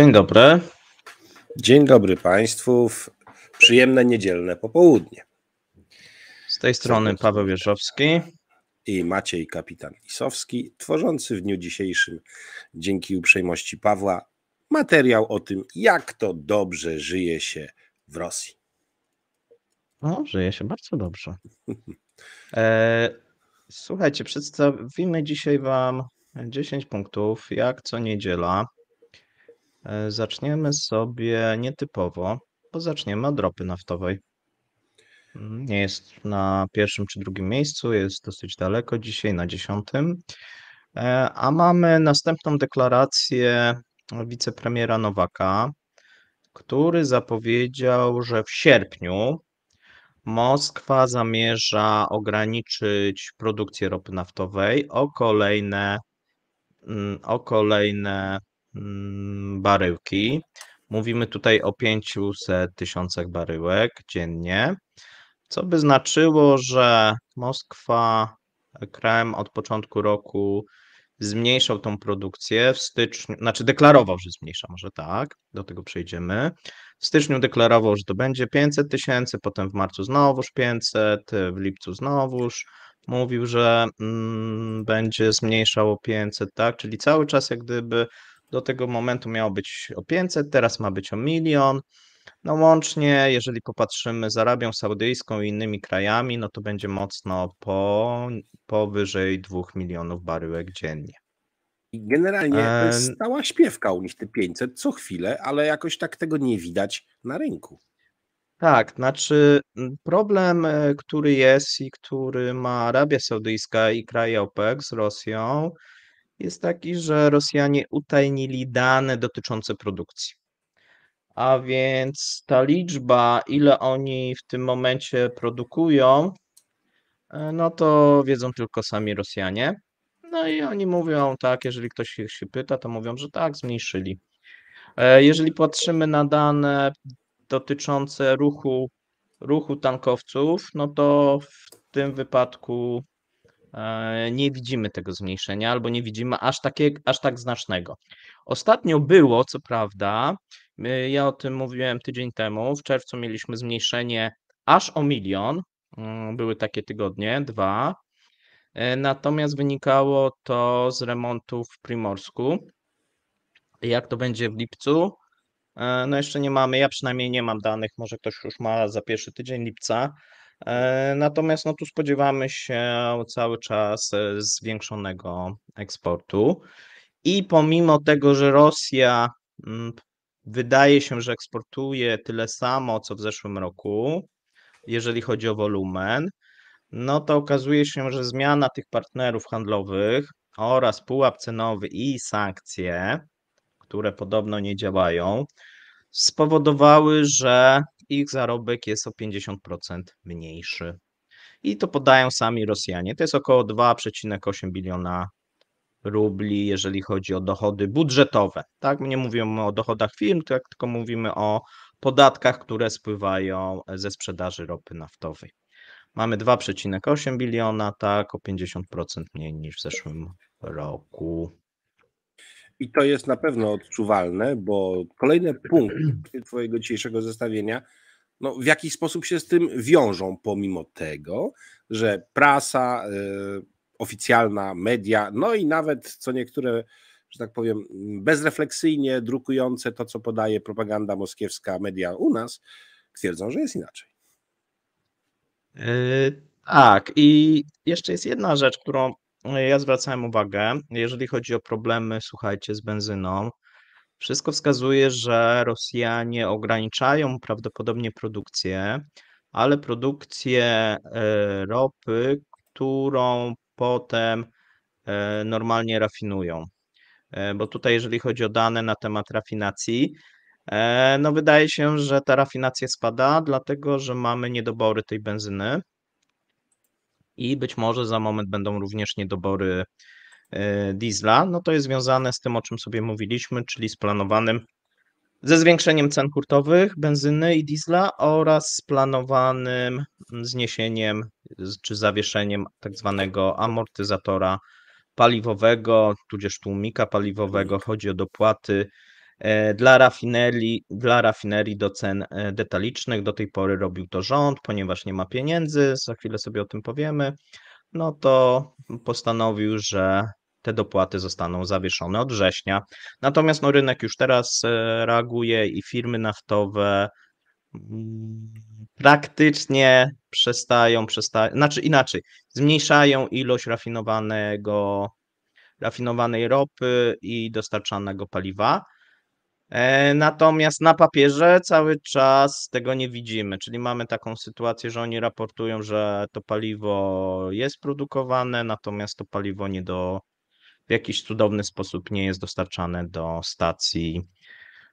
Dzień dobry. Dzień dobry Państwu. Przyjemne niedzielne popołudnie. Z tej strony Paweł Wierzowski i Maciej Kapitan Isowski, tworzący w dniu dzisiejszym, dzięki uprzejmości Pawła, materiał o tym, jak to dobrze żyje się w Rosji. No, żyje się bardzo dobrze. E, słuchajcie, przedstawimy dzisiaj Wam 10 punktów, jak co niedziela E, zaczniemy sobie nietypowo, bo zaczniemy od ropy naftowej. Mm, nie jest na pierwszym czy drugim miejscu, jest dosyć daleko dzisiaj, na dziesiątym. E, a mamy następną deklarację wicepremiera Nowaka, który zapowiedział, że w sierpniu Moskwa zamierza ograniczyć produkcję ropy naftowej o kolejne, mm, o kolejne Mm, baryłki. Mówimy tutaj o 500 tysiącach baryłek dziennie, co by znaczyło, że Moskwa, krem od początku roku zmniejszał tą produkcję w styczniu, znaczy deklarował, że zmniejsza, może tak, do tego przejdziemy. W styczniu deklarował, że to będzie 500 tysięcy, potem w marcu znowuż 500, w lipcu znowuż. Mówił, że mm, będzie zmniejszał o 500, tak, czyli cały czas jak gdyby do tego momentu miało być o 500, teraz ma być o milion. No łącznie, jeżeli popatrzymy z Arabią Saudyjską i innymi krajami, no to będzie mocno po, powyżej 2 milionów baryłek dziennie. I generalnie e... stała śpiewka u nich te 500 co chwilę, ale jakoś tak tego nie widać na rynku. Tak, znaczy problem, e, który jest i który ma Arabia Saudyjska i kraje OPEC z Rosją, jest taki, że Rosjanie utajnili dane dotyczące produkcji. A więc ta liczba, ile oni w tym momencie produkują, e, no to wiedzą tylko sami Rosjanie. No i oni mówią tak, jeżeli ktoś ich się pyta, to mówią, że tak, zmniejszyli. E, jeżeli patrzymy na dane dotyczące ruchu, ruchu tankowców, no to w tym wypadku E, nie widzimy tego zmniejszenia albo nie widzimy aż, takie, aż tak znacznego. Ostatnio było, co prawda, ja o tym mówiłem tydzień temu, w czerwcu mieliśmy zmniejszenie aż o milion, mm, były takie tygodnie, dwa, e, natomiast wynikało to z remontów w Primorsku. Jak to będzie w lipcu? E, no jeszcze nie mamy, ja przynajmniej nie mam danych, może ktoś już ma za pierwszy tydzień lipca, E, natomiast no, tu spodziewamy się cały czas e, zwiększonego eksportu. I pomimo tego, że Rosja mm, wydaje się, że eksportuje tyle samo, co w zeszłym roku, jeżeli chodzi o wolumen, no to okazuje się, że zmiana tych partnerów handlowych oraz pułap cenowy i sankcje, które podobno nie działają, spowodowały, że ich zarobek jest o 50% mniejszy. I to podają sami Rosjanie. To jest około 2,8 biliona rubli, jeżeli chodzi o dochody budżetowe. Tak, my nie mówimy o dochodach firm, tak, tylko mówimy o podatkach, które spływają ze sprzedaży ropy naftowej. Mamy 2,8 biliona, tak, o 50% mniej niż w zeszłym roku. I to jest na pewno odczuwalne, bo kolejny punkt Twojego dzisiejszego zestawienia, no, w jaki sposób się z tym wiążą, pomimo tego, że prasa, y, oficjalna, media, no i nawet co niektóre, że tak powiem, bezrefleksyjnie drukujące to, co podaje propaganda moskiewska, media u nas, twierdzą, że jest inaczej. Yy, tak, i jeszcze jest jedna rzecz, którą E, ja zwracałem uwagę, jeżeli chodzi o problemy, słuchajcie, z benzyną, wszystko wskazuje, że Rosjanie ograniczają prawdopodobnie produkcję, ale produkcję e, ropy, którą potem e, normalnie rafinują. Bo tutaj, jeżeli chodzi o dane na temat rafinacji, no wydaje się, że ta rafinacja spada, dlatego że mamy niedobory tej benzyny i być może za moment będą również niedobory e, diesla. No to jest związane z tym, o czym sobie mówiliśmy, czyli z planowanym ze zwiększeniem cen hurtowych benzyny i diesla oraz z planowanym zniesieniem czy zawieszeniem tak zwanego amortyzatora paliwowego, tudzież tłumika paliwowego. Chodzi o dopłaty E, dla rafinerii, dla rafinerii do cen e, detalicznych. Do tej pory robił to rząd, ponieważ nie ma pieniędzy, za chwilę sobie o tym powiemy. No to postanowił, że te dopłaty zostaną zawieszone od września. Natomiast no, rynek już teraz e, reaguje i firmy naftowe mm, praktycznie przestają, przestają znaczy inaczej, zmniejszają ilość rafinowanego, rafinowanej ropy i dostarczanego paliwa. E, natomiast na papierze cały czas tego nie widzimy, czyli mamy taką sytuację, że oni raportują, że to paliwo jest produkowane, natomiast to paliwo nie do, w jakiś cudowny sposób nie jest dostarczane do stacji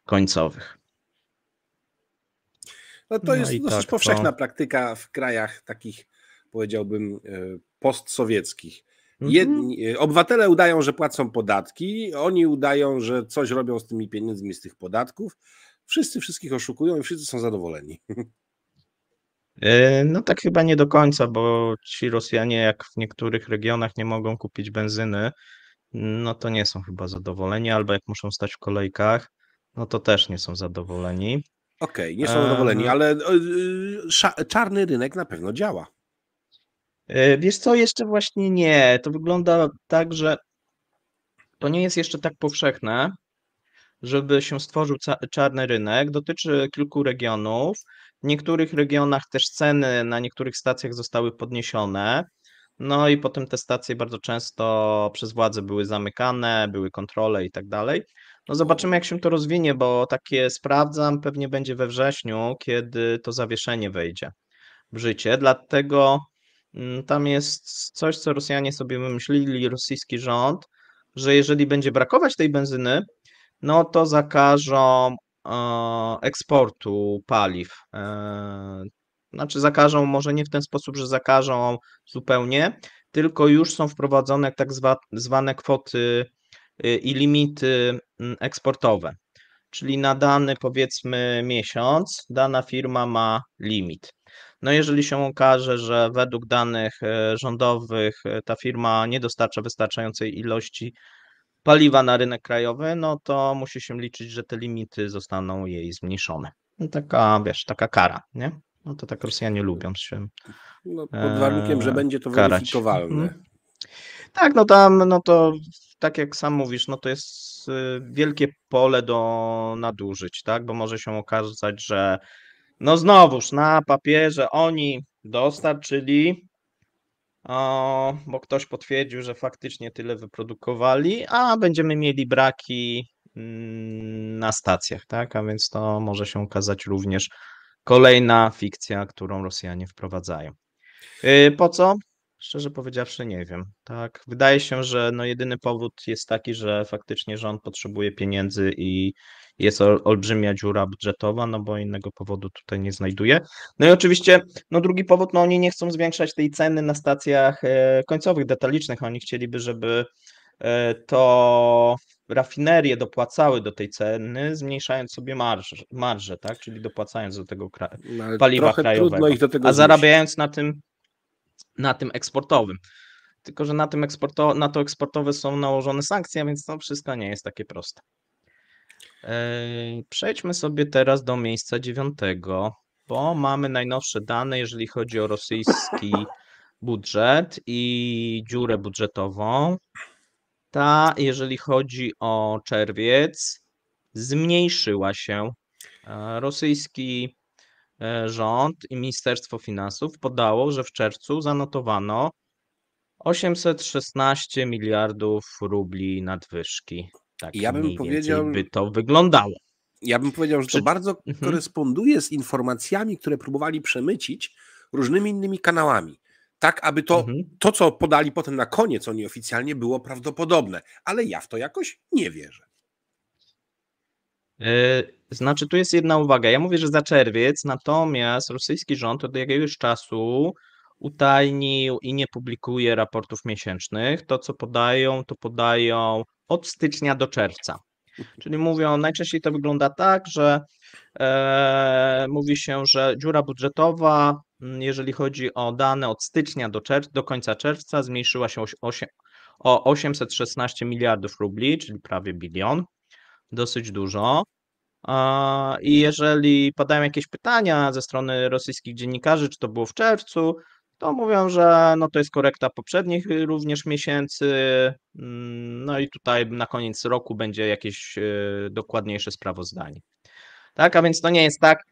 końcowych. No to no jest dosyć tak powszechna to... praktyka w krajach takich, powiedziałbym, e, postsowieckich. Mhm. Jedni, e, Obywatele udają, że płacą podatki, oni udają, że coś robią z tymi pieniędzmi z tych podatków. Wszyscy wszystkich oszukują i wszyscy są zadowoleni. E, no tak chyba nie do końca, bo ci Rosjanie, jak w niektórych regionach nie mogą kupić benzyny, no to nie są chyba zadowoleni, albo jak muszą stać w kolejkach, no to też nie są zadowoleni. Okej, okay, nie są zadowoleni, e, ale czarny rynek na pewno działa. E, wiesz co, jeszcze właśnie nie. To wygląda tak, że to nie jest jeszcze tak powszechne, żeby się stworzył czarny rynek. Dotyczy kilku regionów. W niektórych regionach też ceny na niektórych stacjach zostały podniesione. No i potem te stacje bardzo często przez władze były zamykane, były kontrole i tak dalej. No zobaczymy, jak się to rozwinie, bo takie sprawdzam pewnie będzie we wrześniu, kiedy to zawieszenie wejdzie w życie. Dlatego Mm, tam jest coś, co Rosjanie sobie wymyślili, rosyjski rząd, że jeżeli będzie brakować tej benzyny, no to zakażą e, eksportu paliw. E, znaczy zakażą, może nie w ten sposób, że zakażą zupełnie, tylko już są wprowadzone tak zwane kwoty y, i limity mm, eksportowe. Czyli na dany powiedzmy miesiąc dana firma ma limit. No jeżeli się okaże, że według danych e, rządowych e, ta firma nie dostarcza wystarczającej ilości paliwa na rynek krajowy, no to musi się liczyć, że te limity zostaną jej zmniejszone. No, taka, wiesz, taka kara, nie? No to tak Rosjanie lubią się. No, e, pod warunkiem, e, że będzie to karać. Mhm. Tak, no tam, no to tak jak sam mówisz, no to jest wielkie pole do nadużyć, tak? Bo może się okazać, że no znowuż na papierze oni dostarczyli, o, bo ktoś potwierdził, że faktycznie tyle wyprodukowali, a będziemy mieli braki mm, na stacjach, tak? A więc to może się okazać również kolejna fikcja, którą Rosjanie wprowadzają. Y, po co? Szczerze powiedziawszy, nie wiem. Tak, wydaje się, że no jedyny powód jest taki, że faktycznie rząd potrzebuje pieniędzy i jest olbrzymia dziura budżetowa, no bo innego powodu tutaj nie znajduję. No i oczywiście, no drugi powód, no oni nie chcą zwiększać tej ceny na stacjach e, końcowych, detalicznych, oni chcieliby, żeby e, to rafinerie dopłacały do tej ceny, zmniejszając sobie marż, marżę, tak? Czyli dopłacając do tego no, paliwa krajowego, a zarabiając na tym, na tym eksportowym. Tylko, że na, tym eksporto, na to eksportowe są nałożone sankcje, więc to wszystko nie jest takie proste. Przejdźmy sobie teraz do miejsca dziewiątego, bo mamy najnowsze dane, jeżeli chodzi o rosyjski budżet i dziurę budżetową. Ta, jeżeli chodzi o czerwiec, zmniejszyła się. E, rosyjski e, rząd i Ministerstwo Finansów podało, że w czerwcu zanotowano 816 miliardów rubli nadwyżki. Tak I ja bym powiedział, by to wyglądało. Ja bym powiedział, że to bardzo mhm. koresponduje z informacjami, które próbowali przemycić różnymi innymi kanałami. Tak, aby to, mhm. to, co podali potem na koniec oni oficjalnie, było prawdopodobne. Ale ja w to jakoś nie wierzę. E, znaczy, tu jest jedna uwaga. Ja mówię, że za czerwiec, natomiast rosyjski rząd od jakiegoś czasu utajnił i nie publikuje raportów miesięcznych. To, co podają, to podają od stycznia do czerwca. Czyli mówią, najczęściej to wygląda tak, że e, mówi się, że dziura budżetowa, mm, jeżeli chodzi o dane od stycznia do, czerw- do końca czerwca, zmniejszyła się o 816 miliardów rubli, czyli prawie bilion. Dosyć dużo. I jeżeli padają jakieś pytania ze strony rosyjskich dziennikarzy, czy to było w czerwcu, to mówią, że no to jest korekta poprzednich y, również miesięcy, mm, no i tutaj na koniec roku będzie jakieś y, dokładniejsze sprawozdanie. Tak, a więc to nie jest tak,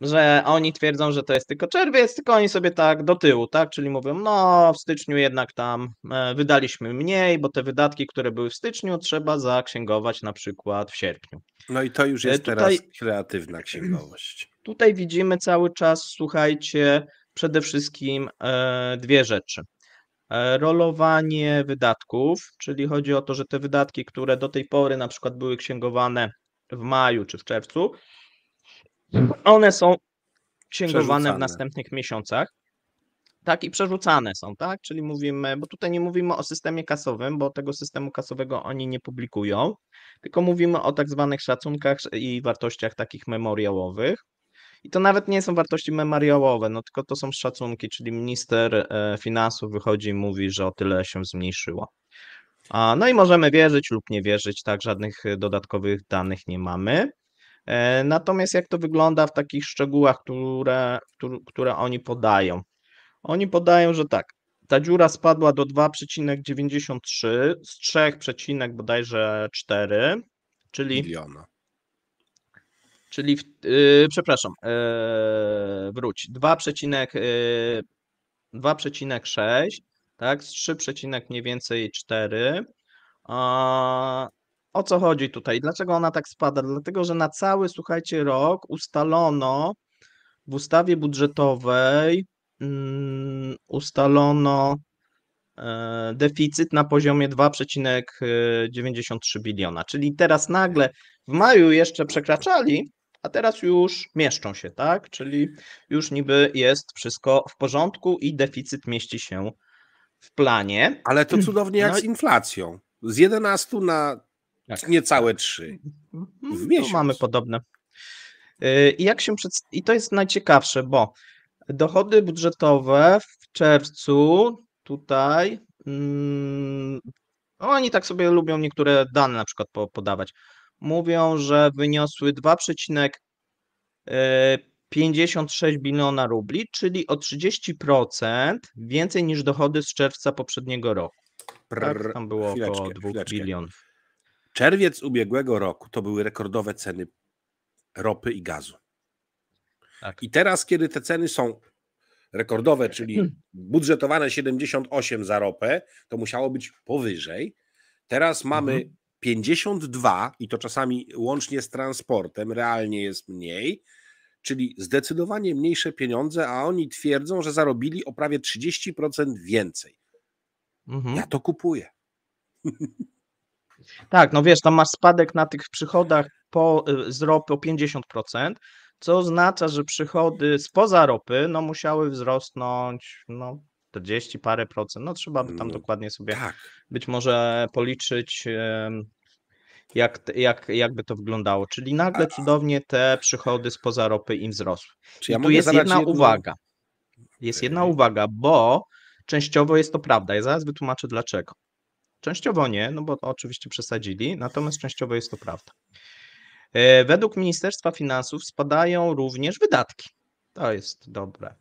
że oni twierdzą, że to jest tylko czerwiec, tylko oni sobie tak do tyłu, tak? Czyli mówią, no w styczniu jednak tam e, wydaliśmy mniej, bo te wydatki, które były w styczniu, trzeba zaksięgować na przykład w sierpniu. No i to już e, jest tutaj, teraz kreatywna księgowość. Tutaj widzimy cały czas, słuchajcie, przede wszystkim e, dwie rzeczy. E, rolowanie wydatków, czyli chodzi o to, że te wydatki, które do tej pory na przykład były księgowane w maju czy w czerwcu, one są księgowane w następnych miesiącach. Tak, i przerzucane są, tak? Czyli mówimy, bo tutaj nie mówimy o systemie kasowym, bo tego systemu kasowego oni nie publikują, tylko mówimy o tak zwanych szacunkach i wartościach takich memoriałowych. I to nawet nie są wartości memoriałowe, no tylko to są szacunki, czyli minister e, finansów wychodzi i mówi, że o tyle się zmniejszyło. No i możemy wierzyć lub nie wierzyć, tak, żadnych e, dodatkowych danych nie mamy. E, natomiast jak to wygląda w takich szczegółach, które, które oni podają? Oni podają, że tak, ta dziura spadła do 2,93 z 3, bodajże 4, czyli miliona czyli, w, yy, przepraszam, yy, wróć, 2,6, y, tak, z 3, mniej więcej 4. A, o co chodzi tutaj? Dlaczego ona tak spada? Dlatego, że na cały, słuchajcie, rok ustalono w ustawie budżetowej, mm, ustalono e, deficyt na poziomie 2,93 y, biliona. Czyli teraz nagle w maju jeszcze przekraczali, a teraz już mieszczą się, tak? Czyli już niby jest wszystko w porządku i deficyt mieści się w planie. Ale to cudownie jak no z inflacją. Z 11 na tak. niecałe 3 mhm. w no, miesiąc. Tu mamy podobne. Y, I, jak się przed... I to jest najciekawsze, bo dochody budżetowe w czerwcu tutaj. Mm, no, oni tak sobie lubią niektóre dane na przykład podawać mówią, że wyniosły 2,56 e, biliona rubli, czyli o 30% więcej niż dochody z czerwca poprzedniego roku. Prr, tak, tam było około 2 bilionów. Czerwiec ubiegłego roku to były rekordowe ceny ropy i gazu. Tak. I teraz, kiedy te ceny są rekordowe, czyli hmm. budżetowane 78 za ropę, to musiało być powyżej. Teraz mamy mhm. 52, i to czasami łącznie z transportem, realnie jest mniej, czyli zdecydowanie mniejsze pieniądze, a oni twierdzą, że zarobili o prawie 30% więcej. Mhm. Ja to kupuję. Tak, no wiesz, tam masz spadek na tych przychodach po, y, z ropy o 50%, co oznacza, że przychody spoza ropy no, musiały wzrosnąć no, 40 parę procent. No trzeba by tam no, dokładnie sobie tak. być może policzyć, jak, jak, jakby to wyglądało. Czyli nagle cudownie te przychody spoza ropy im wzrosły. Czy ja tu jest jedna jedno... uwaga. Jest jedna uwaga, bo częściowo jest to prawda. Ja zaraz wytłumaczę dlaczego. Częściowo nie, no bo oczywiście przesadzili, natomiast częściowo jest to prawda. E, według Ministerstwa Finansów spadają również wydatki. To jest dobre.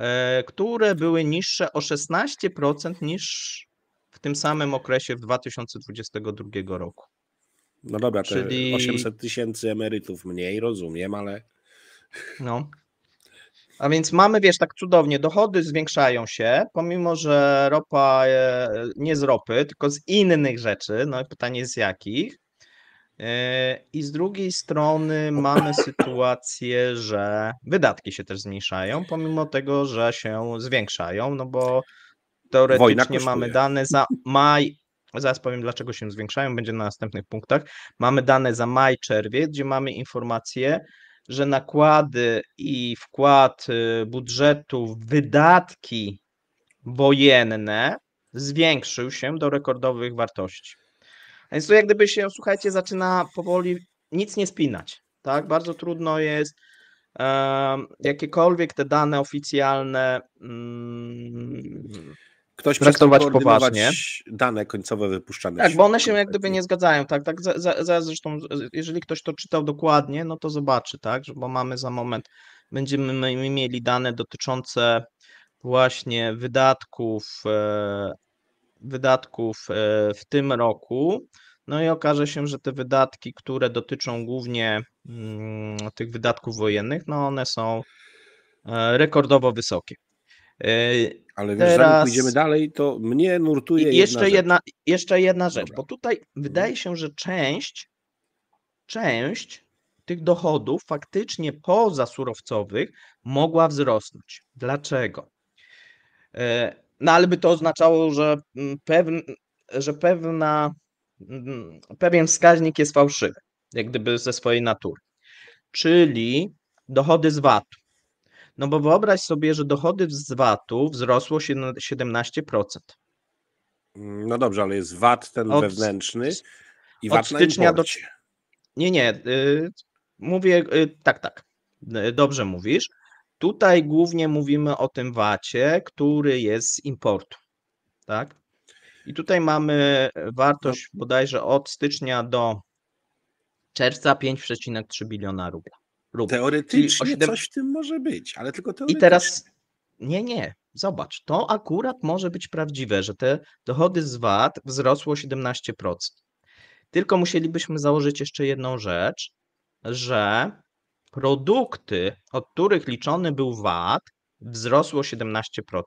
E, które były niższe o 16% niż w tym samym okresie w 2022 roku. No dobra, czyli 800 tysięcy emerytów mniej, rozumiem, ale. No. A więc mamy, wiesz, tak cudownie, dochody zwiększają się, pomimo że ropa e, nie z ropy, tylko z innych rzeczy. No i pytanie z jakich E, I z drugiej strony mamy sytuację, że wydatki się też zmniejszają, pomimo tego, że się zwiększają, no bo teoretycznie mamy dane za maj. Zaraz powiem, dlaczego się zwiększają, będzie na następnych punktach. Mamy dane za maj, czerwiec, gdzie mamy informację, że nakłady i wkład y, budżetu, wydatki wojenne zwiększył się do rekordowych wartości więc to jak gdyby się, słuchajcie, zaczyna powoli nic nie spinać, tak? Bardzo trudno jest jakiekolwiek te dane oficjalne mm, Ktoś traktować poważnie. dane końcowe wypuszczane. Tak, bo one się jak gdyby nie zgadzają, tak, tak, za, zresztą, jeżeli ktoś to czytał dokładnie, no to zobaczy, tak, bo mamy za moment, będziemy mieli dane dotyczące właśnie wydatków e, wydatków e, w tym roku. No i okaże się, że te wydatki, które dotyczą głównie mm, tych wydatków wojennych, no one są e, rekordowo wysokie. E, Ale wiesz, Teraz... zanim pójdziemy dalej, to mnie nurtuje jeszcze jedna rzecz. Jedna, jeszcze jedna rzecz, bo tutaj mhm. wydaje się, że część, część tych dochodów faktycznie poza surowcowych mogła wzrosnąć. Dlaczego? No ale by to oznaczało, że, mm, pewn że pewna, mm, pewien wskaźnik jest fałszywy, jak gdyby ze swojej natury. Czyli dochody z VAT-u. No bo wyobraź sobie, że dochody z VAT-u wzrosło 17%. No dobrze, ale jest VAT ten od, wewnętrzny i VAT od na do... Nie, nie, y, mówię, y, tak, tak, y, dobrze mówisz. Tutaj głównie mówimy o tym VAT-ie, który jest z importu. Tak? I tutaj mamy e, wartość bodajże od stycznia do czerwca 5,3 biliona rubla. rubla. Teoretycznie 7... coś w tym może być, ale tylko teoretycznie. I teraz nie, nie, zobacz, to akurat może być prawdziwe, że te dochody z VAT wzrosło 17%. Tylko musielibyśmy założyć jeszcze jedną rzecz, że produkty, od których liczony był VAT, wzrosło 17%.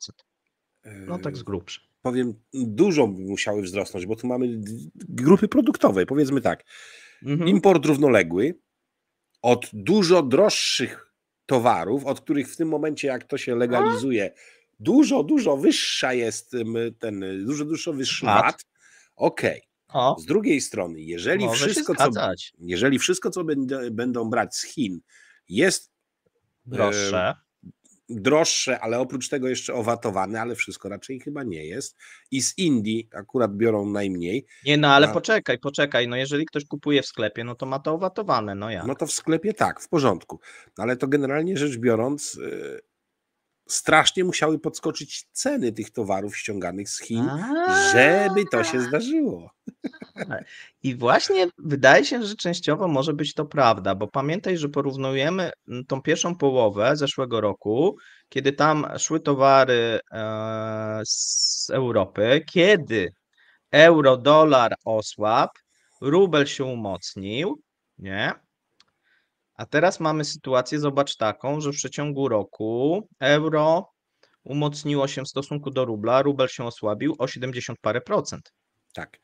No tak z grubsza. Powiem, dużo musiały wzrosnąć, bo tu mamy grupy produktowe. Powiedzmy tak, mhm. import równoległy od dużo droższych towarów, od których w tym momencie, jak to się legalizuje, A? dużo, dużo wyższa jest ten, dużo, dużo wyższy VAT. VAT. Okej. Okay. O, Z drugiej strony, jeżeli wszystko, co, jeżeli wszystko, co będą brać z Chin, jest droższe. droższe, ale oprócz tego jeszcze owatowane, ale wszystko raczej chyba nie jest. I z Indii akurat biorą najmniej. Nie, no ale A... poczekaj, poczekaj. No jeżeli ktoś kupuje w sklepie, no to ma to owatowane, no ja. No to w sklepie tak, w porządku. No, ale to generalnie rzecz biorąc, y, strasznie musiały podskoczyć ceny tych towarów ściąganych z Chin, żeby to się zdarzyło. I właśnie wydaje się, że częściowo może być to prawda, bo pamiętaj, że porównujemy mm, tą pierwszą połowę zeszłego roku, kiedy tam szły towary e, z Europy, kiedy euro, dolar osłabł, rubel się umocnił, nie? A teraz mamy sytuację, zobacz taką, że w przeciągu roku euro umocniło się w stosunku do rubla, rubel się osłabił o 70 parę procent. Tak.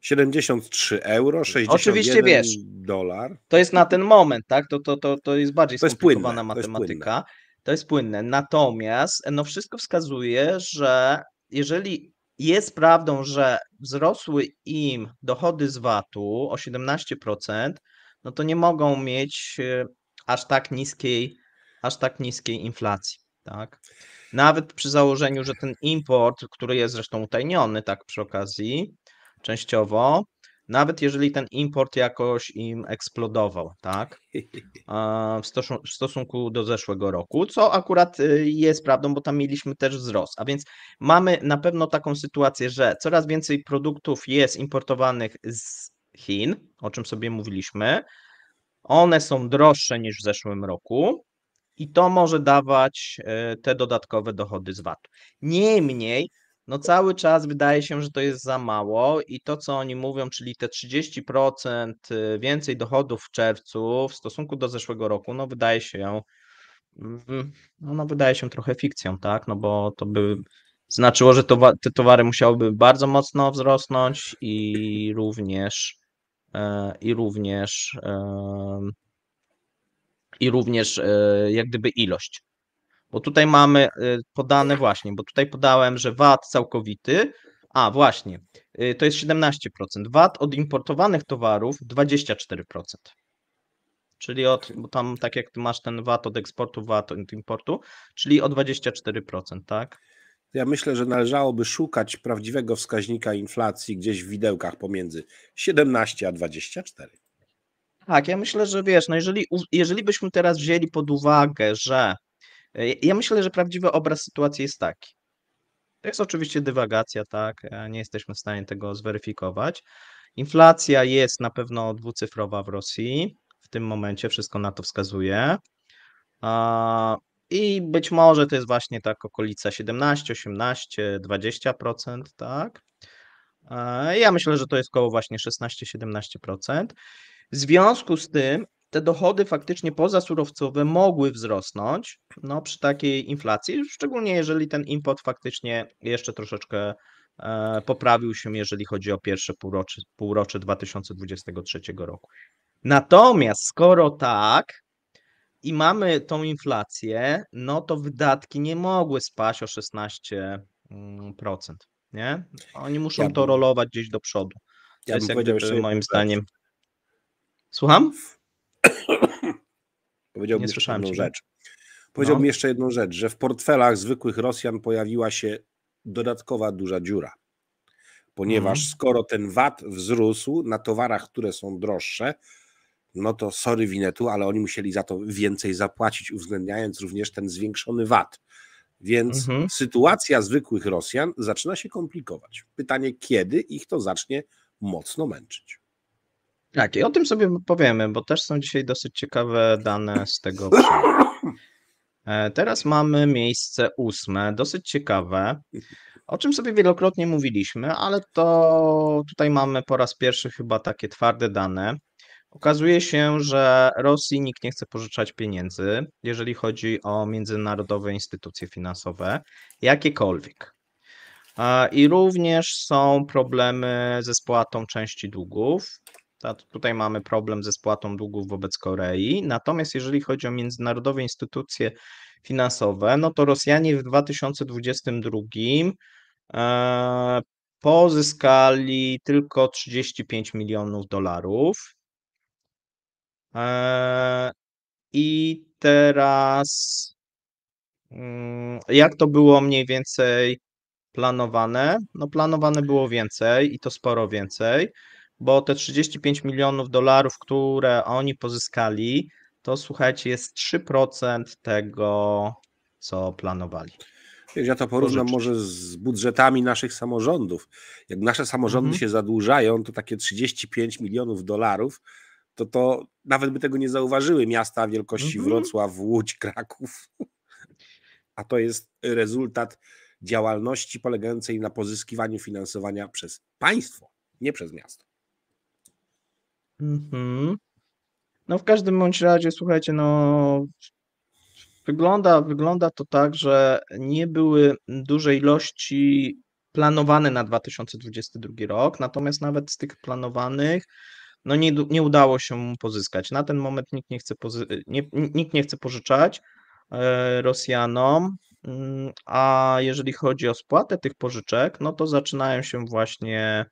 73 mm. euro, Oczywiście wiesz, dolar. To jest na ten moment, tak? To, to, to, to jest bardziej to jest skomplikowana płynne, matematyka. To jest, to jest płynne. Natomiast no wszystko wskazuje, że jeżeli jest prawdą, że wzrosły im dochody z VAT-u o 17%, no to nie mogą mieć y, aż tak niskiej, aż tak niskiej inflacji. Tak? Nawet przy założeniu, że ten import, który jest zresztą utajniony, tak przy okazji, częściowo, nawet jeżeli ten import jakoś im eksplodował, tak? W, stosunku do zeszłego roku, co akurat y, jest prawdą, bo tam mieliśmy też wzrost. A więc mamy na pewno taką sytuację, że coraz więcej produktów jest importowanych z Chin, o czym sobie mówiliśmy. One są droższe niż w zeszłym roku i to może dawać e, te dodatkowe dochody z VAT-u. Niemniej, no cały czas wydaje się, że to jest za mało i to, co oni mówią, czyli te 30% e, więcej dochodów w czerwcu w stosunku do zeszłego roku, no wydaje się, mm, no, no wydaje się trochę fikcją, tak, no bo to by znaczyło, że towa te towary musiałyby bardzo mocno wzrosnąć i również E, i również e, i również e, jak gdyby ilość. Bo tutaj mamy podane właśnie, bo tutaj podałem, że VAT całkowity, a właśnie, to jest 17%. VAT od importowanych towarów 24%. Czyli od, bo tam tak jak masz ten VAT od eksportu, VAT od importu, czyli o 24%, tak? to ja myślę, że należałoby szukać prawdziwego wskaźnika inflacji gdzieś w widełkach pomiędzy 17 a 24. Tak, ja myślę, że wiesz, no jeżeli, jeżeli byśmy teraz wzięli pod uwagę, że e, ja myślę, że prawdziwy obraz sytuacji jest taki. To jest oczywiście dywagacja, tak? E, nie jesteśmy w stanie tego zweryfikować. Inflacja jest na pewno dwucyfrowa w Rosji. W tym momencie wszystko na to wskazuje. I być może to jest właśnie tak okolica 17, 18, 20%, tak? E, ja myślę, że to jest koło właśnie 16-17%. W związku z tym te dochody faktycznie pozasurowcowe mogły wzrosnąć no, przy takiej inflacji, szczególnie jeżeli ten import faktycznie jeszcze troszeczkę e, poprawił się, jeżeli chodzi o pierwsze półrocze, półrocze 2023 roku. Natomiast skoro tak, i mamy tą inflację, no to wydatki nie mogły spaść o 16%. Mm, nie? Oni muszą ja bym... to rolować gdzieś do przodu. To ja jest jak gdyby, moim zdaniem. Rzecz. Słucham? Powiedziałbym nie jedną rzecz. No. Powiedziałbym jeszcze jedną rzecz, że w portfelach zwykłych Rosjan pojawiła się dodatkowa duża dziura. Ponieważ mhm. skoro ten VAT wzrósł na towarach, które są droższe, no to sorry Winetu, ale oni musieli za to więcej zapłacić, uwzględniając również ten zwiększony VAT. Więc mhm. sytuacja zwykłych Rosjan zaczyna się komplikować. Pytanie, kiedy ich to zacznie mocno męczyć. Tak, i o tym sobie powiemy, bo też są dzisiaj dosyć ciekawe dane z tego e, Teraz mamy miejsce ósme, dosyć ciekawe, o czym sobie wielokrotnie mówiliśmy, ale to tutaj mamy po raz pierwszy chyba takie twarde dane. Okazuje się, że Rosji nikt nie chce pożyczać pieniędzy, jeżeli chodzi o międzynarodowe instytucje finansowe, jakiekolwiek. I również są problemy ze spłatą części długów. Tutaj mamy problem ze spłatą długów wobec Korei. Natomiast jeżeli chodzi o międzynarodowe instytucje finansowe, no to Rosjanie w 2022 e, pozyskali tylko 35 milionów dolarów. Eee, I teraz, mm, jak to było mniej więcej planowane? No, planowane było więcej i to sporo więcej, bo te 35 milionów dolarów, które oni pozyskali, to słuchajcie, jest 3% tego, co planowali. ja to porównam może z budżetami naszych samorządów. Jak nasze samorządy mhm. się zadłużają, to takie 35 milionów dolarów to to nawet by tego nie zauważyły miasta wielkości mm -hmm. Wrocław, Łódź, Kraków. A to jest rezultat działalności polegającej na pozyskiwaniu finansowania przez państwo, nie przez miasto. Mhm. no w każdym bądź razie, słuchajcie, no wygląda, wygląda to tak, że nie były duże ilości planowane na 2022 rok, natomiast nawet z tych planowanych no nie, nie udało się mu pozyskać. Na ten moment nikt nie chce, pozy- e, nie, nikt nie chce pożyczać e, Rosjanom, mm, a jeżeli chodzi o spłatę tych pożyczek, no to zaczynają się właśnie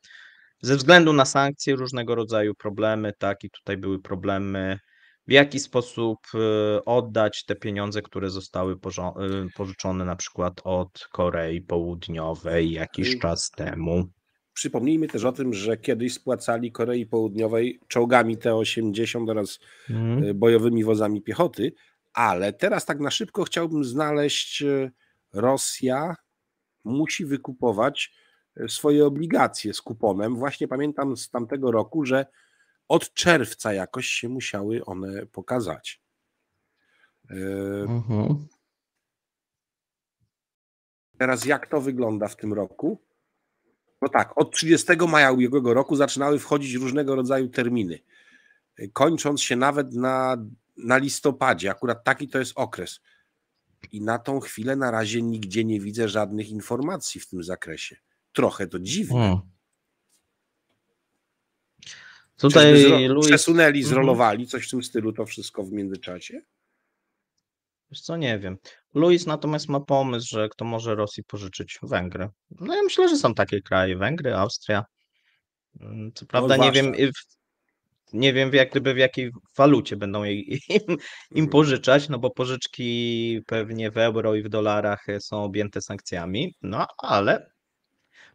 ze względu na sankcje różnego rodzaju problemy, tak i tutaj były problemy w jaki sposób e, oddać te pieniądze, które zostały pożyczone na przykład od Korei Południowej jakiś czas temu. Przypomnijmy też o tym, że kiedyś spłacali Korei Południowej czołgami T-80 oraz mm. bojowymi wozami piechoty, ale teraz tak na szybko chciałbym znaleźć e, Rosja musi wykupować e, swoje obligacje z kuponem. Właśnie pamiętam z tamtego roku, że od czerwca jakoś się musiały one pokazać. Mhm. Teraz jak to wygląda w tym roku? No tak, od 30 maja ubiegłego roku zaczynały wchodzić różnego rodzaju terminy, kończąc się nawet na, na listopadzie. Akurat taki to jest okres. I na tą chwilę na razie nigdzie nie widzę żadnych informacji w tym zakresie. Trochę to dziwne. Hmm. Tutaj zro- Louis... przesunęli, mhm. zrolowali coś w tym stylu to wszystko w międzyczasie? Wiesz co, nie wiem. Luis natomiast ma pomysł, że kto może Rosji pożyczyć? Węgry. No ja myślę, że są takie kraje. Węgry, Austria. Mm, co no prawda no nie wiem, nie wiem jak gdyby w jakiej walucie będą im, im mhm. pożyczać, no bo pożyczki pewnie w euro i w dolarach e, są objęte sankcjami, no ale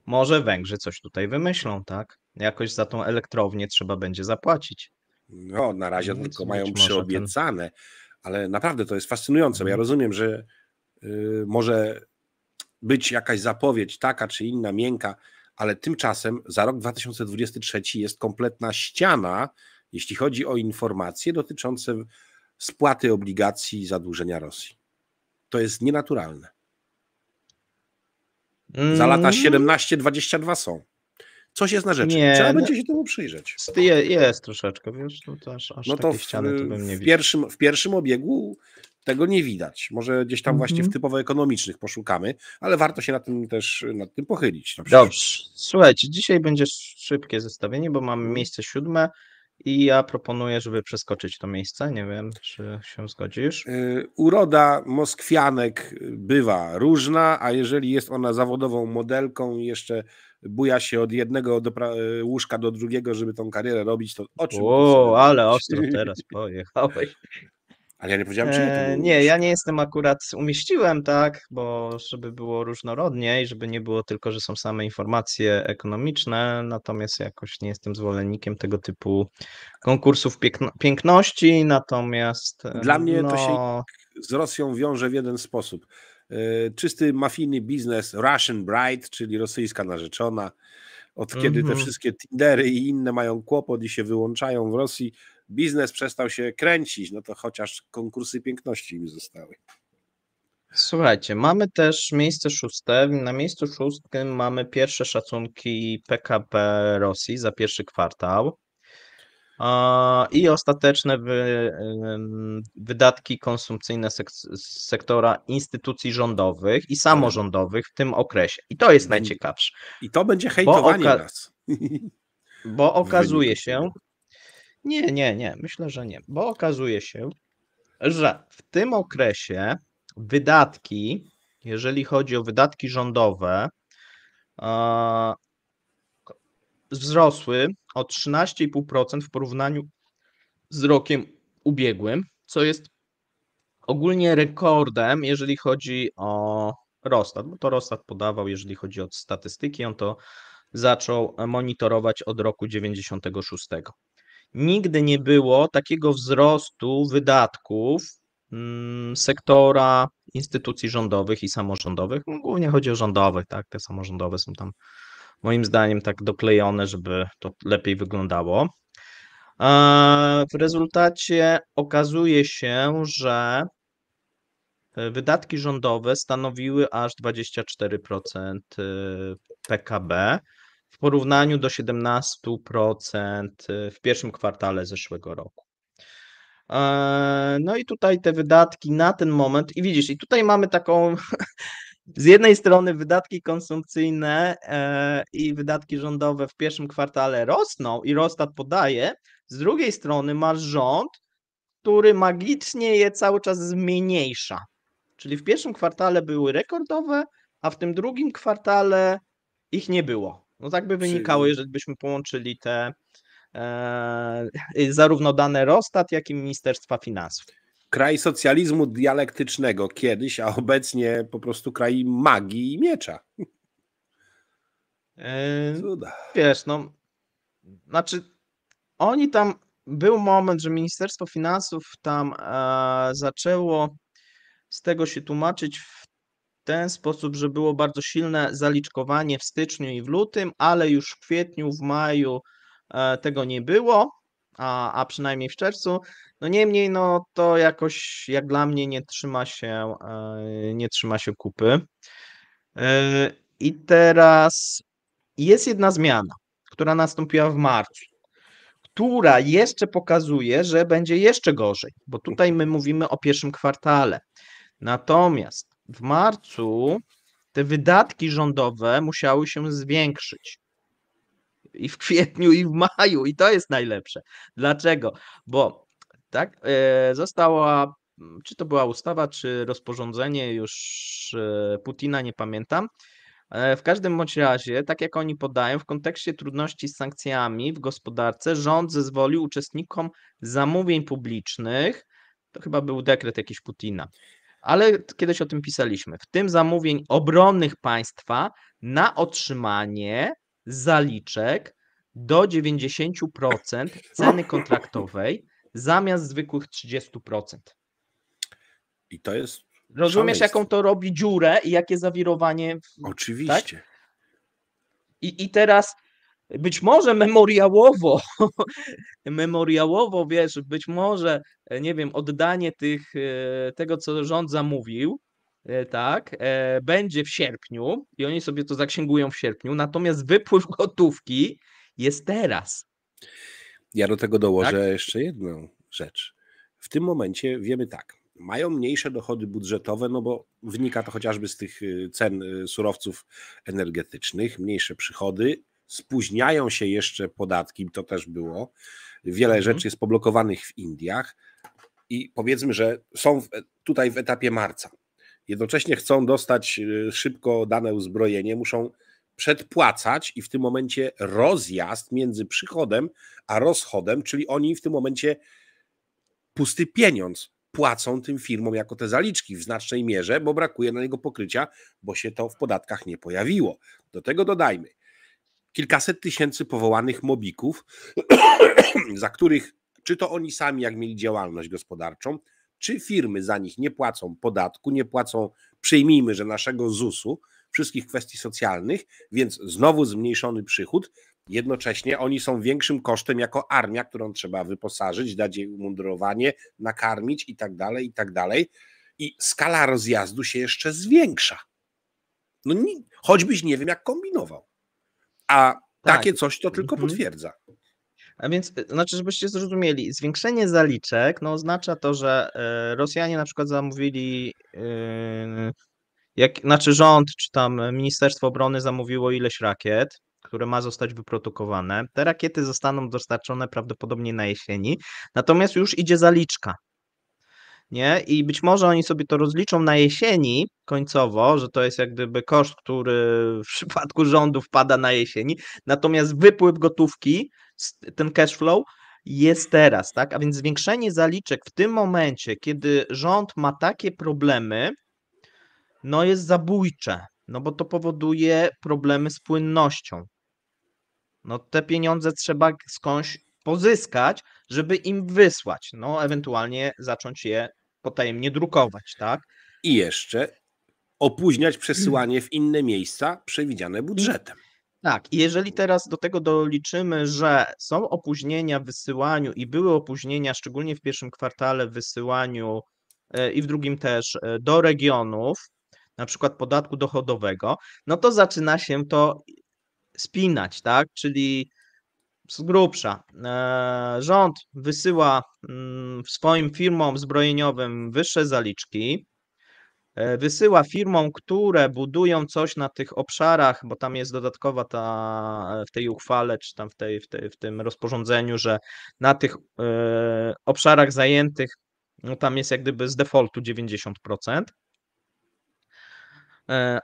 może Węgrzy coś tutaj wymyślą, tak? Jakoś za tą elektrownię trzeba będzie zapłacić. No, na razie Więc tylko mają przyobiecane. Ten ale naprawdę to jest fascynujące. Bo ja mhm. rozumiem, że y, może być jakaś zapowiedź taka czy inna, miękka, ale tymczasem za rok 2023 jest kompletna ściana, jeśli chodzi o informacje dotyczące spłaty obligacji i zadłużenia Rosji. To jest nienaturalne. Za lata 17-22 mm. są. Coś jest na rzeczy. Nie, Trzeba no, będzie się temu przyjrzeć. Je, jest troszeczkę, wiesz, no to aż, aż no to w, ściany to bym nie w pierwszym, w pierwszym obiegu tego nie widać. Może gdzieś tam mm -hmm. właśnie w mhm. typowo ekonomicznych poszukamy, ale warto się na tym też nad tym pochylić. Dobrze. Słuchajcie, dzisiaj będzie szybkie zestawienie, bo mamy mhm. miejsce siódme i ja proponuję, żeby przeskoczyć to miejsce. Nie wiem, czy się zgodzisz. Y, uroda Moskwianek bywa różna, a jeżeli jest ona zawodową modelką, jeszcze buja się od jednego do pra- e, łóżka do drugiego, żeby tą karierę robić, to o czym... O, ale ostro teraz pojechałeś. Ale ja nie powiedziałem, czy e, nie. Nie, ja nie jestem akurat, umieściłem tak, bo żeby było różnorodnie i żeby nie było tylko, że są same informacje ekonomiczne, natomiast jakoś nie jestem zwolennikiem tego typu konkursów piękności, natomiast... E, Dla mnie no... to się tak z Rosją wiąże w jeden sposób E, czysty mafijny biznes Russian Bride, czyli rosyjska narzeczona. Od kiedy te mhm. wszystkie Tindery i inne mają kłopot i się wyłączają w Rosji, biznes przestał się kręcić, no to chociaż konkursy piękności im zostały. Słuchajcie, mamy też miejsce szóste. Na miejscu szóstym mamy pierwsze szacunki PKB Rosji za pierwszy kwartał. I ostateczne wy, wydatki konsumpcyjne sektora instytucji rządowych i samorządowych w tym okresie. I to jest mhm. najciekawsze. I to będzie hejtowanie bo nas. Bo okazuje się. Nie, nie, nie, myślę, że nie. Bo okazuje się, że w tym okresie wydatki, jeżeli chodzi o wydatki rządowe, wzrosły o 13,5% w porównaniu z rokiem ubiegłym, co jest ogólnie rekordem, jeżeli chodzi o Rostat, bo to Rostat podawał, jeżeli chodzi o statystyki, on to zaczął monitorować od roku 96. Nigdy nie było takiego wzrostu wydatków mm, sektora instytucji rządowych i samorządowych. No, głównie chodzi o rządowych, tak? Te samorządowe są tam moim zdaniem tak doklejone, żeby to lepiej wyglądało. W rezultacie okazuje się, że e, wydatki rządowe stanowiły aż 24% PKB e, w porównaniu do 17% e, w pierwszym kwartale zeszłego roku. No i tutaj te wydatki na ten moment, i widzisz, i tutaj mamy taką z jednej strony wydatki konsumpcyjne e, i wydatki rządowe w pierwszym kwartale rosną i Rostat podaje, z drugiej strony masz rząd, który magicznie je cały czas zmniejsza. Czyli w pierwszym kwartale były rekordowe, a w tym drugim kwartale ich nie było. No tak by wynikało, jeżeli byśmy połączyli te e, zarówno dane Rostat, jak i Ministerstwa Finansów kraj socjalizmu dialektycznego kiedyś, a obecnie po prostu kraj magii i miecza. E, Cuda. Wiesz, no, znaczy oni tam, był moment, że Ministerstwo Finansów tam e, zaczęło z tego się tłumaczyć w ten sposób, że było bardzo silne zaliczkowanie w styczniu i w lutym, ale już w kwietniu, w maju e, tego nie było a, a przynajmniej w czerwcu. No niemniej, no to jakoś jak dla mnie nie trzyma się, e, nie trzyma się kupy. E, I teraz jest jedna zmiana, która nastąpiła w marcu, która jeszcze pokazuje, że będzie jeszcze gorzej, bo tutaj my mówimy o pierwszym kwartale. Natomiast w marcu te wydatki rządowe musiały się zwiększyć i w kwietniu, i w maju, i to jest najlepsze. Dlaczego? Bo tak, e, została, mm, czy to była ustawa, czy rozporządzenie, już e, Putina nie pamiętam. E, w każdym bądź razie, tak jak oni podają, w kontekście trudności z sankcjami w gospodarce, rząd zezwolił uczestnikom zamówień publicznych, to chyba był dekret jakiś Putina, ale kiedyś o tym pisaliśmy, w tym zamówień obronnych państwa na otrzymanie zaliczek do 90% ceny kontraktowej zamiast zwykłych 30%. I to jest. Rozumiesz, jaką to robi dziurę i jakie zawirowanie. Tak? Oczywiście. Tak? I, I teraz być może memoriałowo, memoriałowo wiesz, być może, e, nie wiem, oddanie tych, e, tego, co rząd zamówił, E, tak, e, będzie w sierpniu i oni sobie to zaksięgują w sierpniu, natomiast wypływ gotówki jest teraz. Ja do tego dołożę tak? jeszcze jedną rzecz. W tym momencie wiemy tak, mają mniejsze dochody budżetowe, no bo wynika to chociażby z tych y, cen y, surowców energetycznych, mniejsze przychody, spóźniają się jeszcze podatki, to też było. Wiele mhm. rzeczy jest poblokowanych w Indiach i powiedzmy, że są w, tutaj w etapie marca jednocześnie chcą dostać y, szybko dane uzbrojenie, muszą przedpłacać i w tym momencie rozjazd między przychodem a rozchodem, czyli oni w tym momencie pusty pieniądz płacą tym firmom jako te zaliczki w znacznej mierze, bo brakuje na niego pokrycia, bo się to w podatkach nie pojawiło. Do tego dodajmy kilkaset tysięcy powołanych mobików, za których czy to oni sami, jak mieli działalność gospodarczą, czy firmy za nich nie płacą podatku, nie płacą, przyjmijmy, że naszego ZUS-u, wszystkich kwestii socjalnych, więc znowu zmniejszony przychód. Jednocześnie oni są większym kosztem jako armia, którą trzeba wyposażyć, dać jej umundurowanie, nakarmić i tak dalej, i tak dalej. I skala rozjazdu się jeszcze zwiększa. No choćbyś nie wiem, jak kombinował. A tak. takie coś to tylko mhm. potwierdza. A więc, y, znaczy, żebyście zrozumieli, zwiększenie zaliczek no, oznacza to, że e, Rosjanie na przykład zamówili, y, jak, znaczy rząd czy tam Ministerstwo Obrony zamówiło ileś rakiet, które ma zostać wyprodukowane. Te rakiety zostaną dostarczone prawdopodobnie na jesieni, natomiast już idzie zaliczka. Nie? I być może oni sobie to rozliczą na jesieni końcowo, że to jest jak gdyby koszt, który w przypadku rządu wpada na jesieni, natomiast wypływ gotówki ten cash flow jest teraz, tak? A więc zwiększenie zaliczek w tym momencie, kiedy rząd ma takie problemy, no jest zabójcze, no bo to powoduje problemy z płynnością. No te pieniądze trzeba skądś pozyskać, żeby im wysłać, no ewentualnie zacząć je potajemnie drukować, tak? I jeszcze opóźniać przesyłanie w inne miejsca przewidziane budżetem. Tak, i jeżeli teraz do tego doliczymy, że są opóźnienia w wysyłaniu i były opóźnienia, szczególnie w pierwszym kwartale w wysyłaniu e, i w drugim też e, do regionów, na przykład podatku dochodowego, no to zaczyna się to spinać, tak? Czyli z grubsza e, rząd wysyła mm, swoim firmom zbrojeniowym wyższe zaliczki, E, wysyła firmom, które budują coś na tych obszarach, bo tam jest dodatkowa ta e, w tej uchwale, czy tam w, tej, w, tej, w tym rozporządzeniu, że na tych e, obszarach zajętych, no tam jest jak gdyby z defaultu 90%.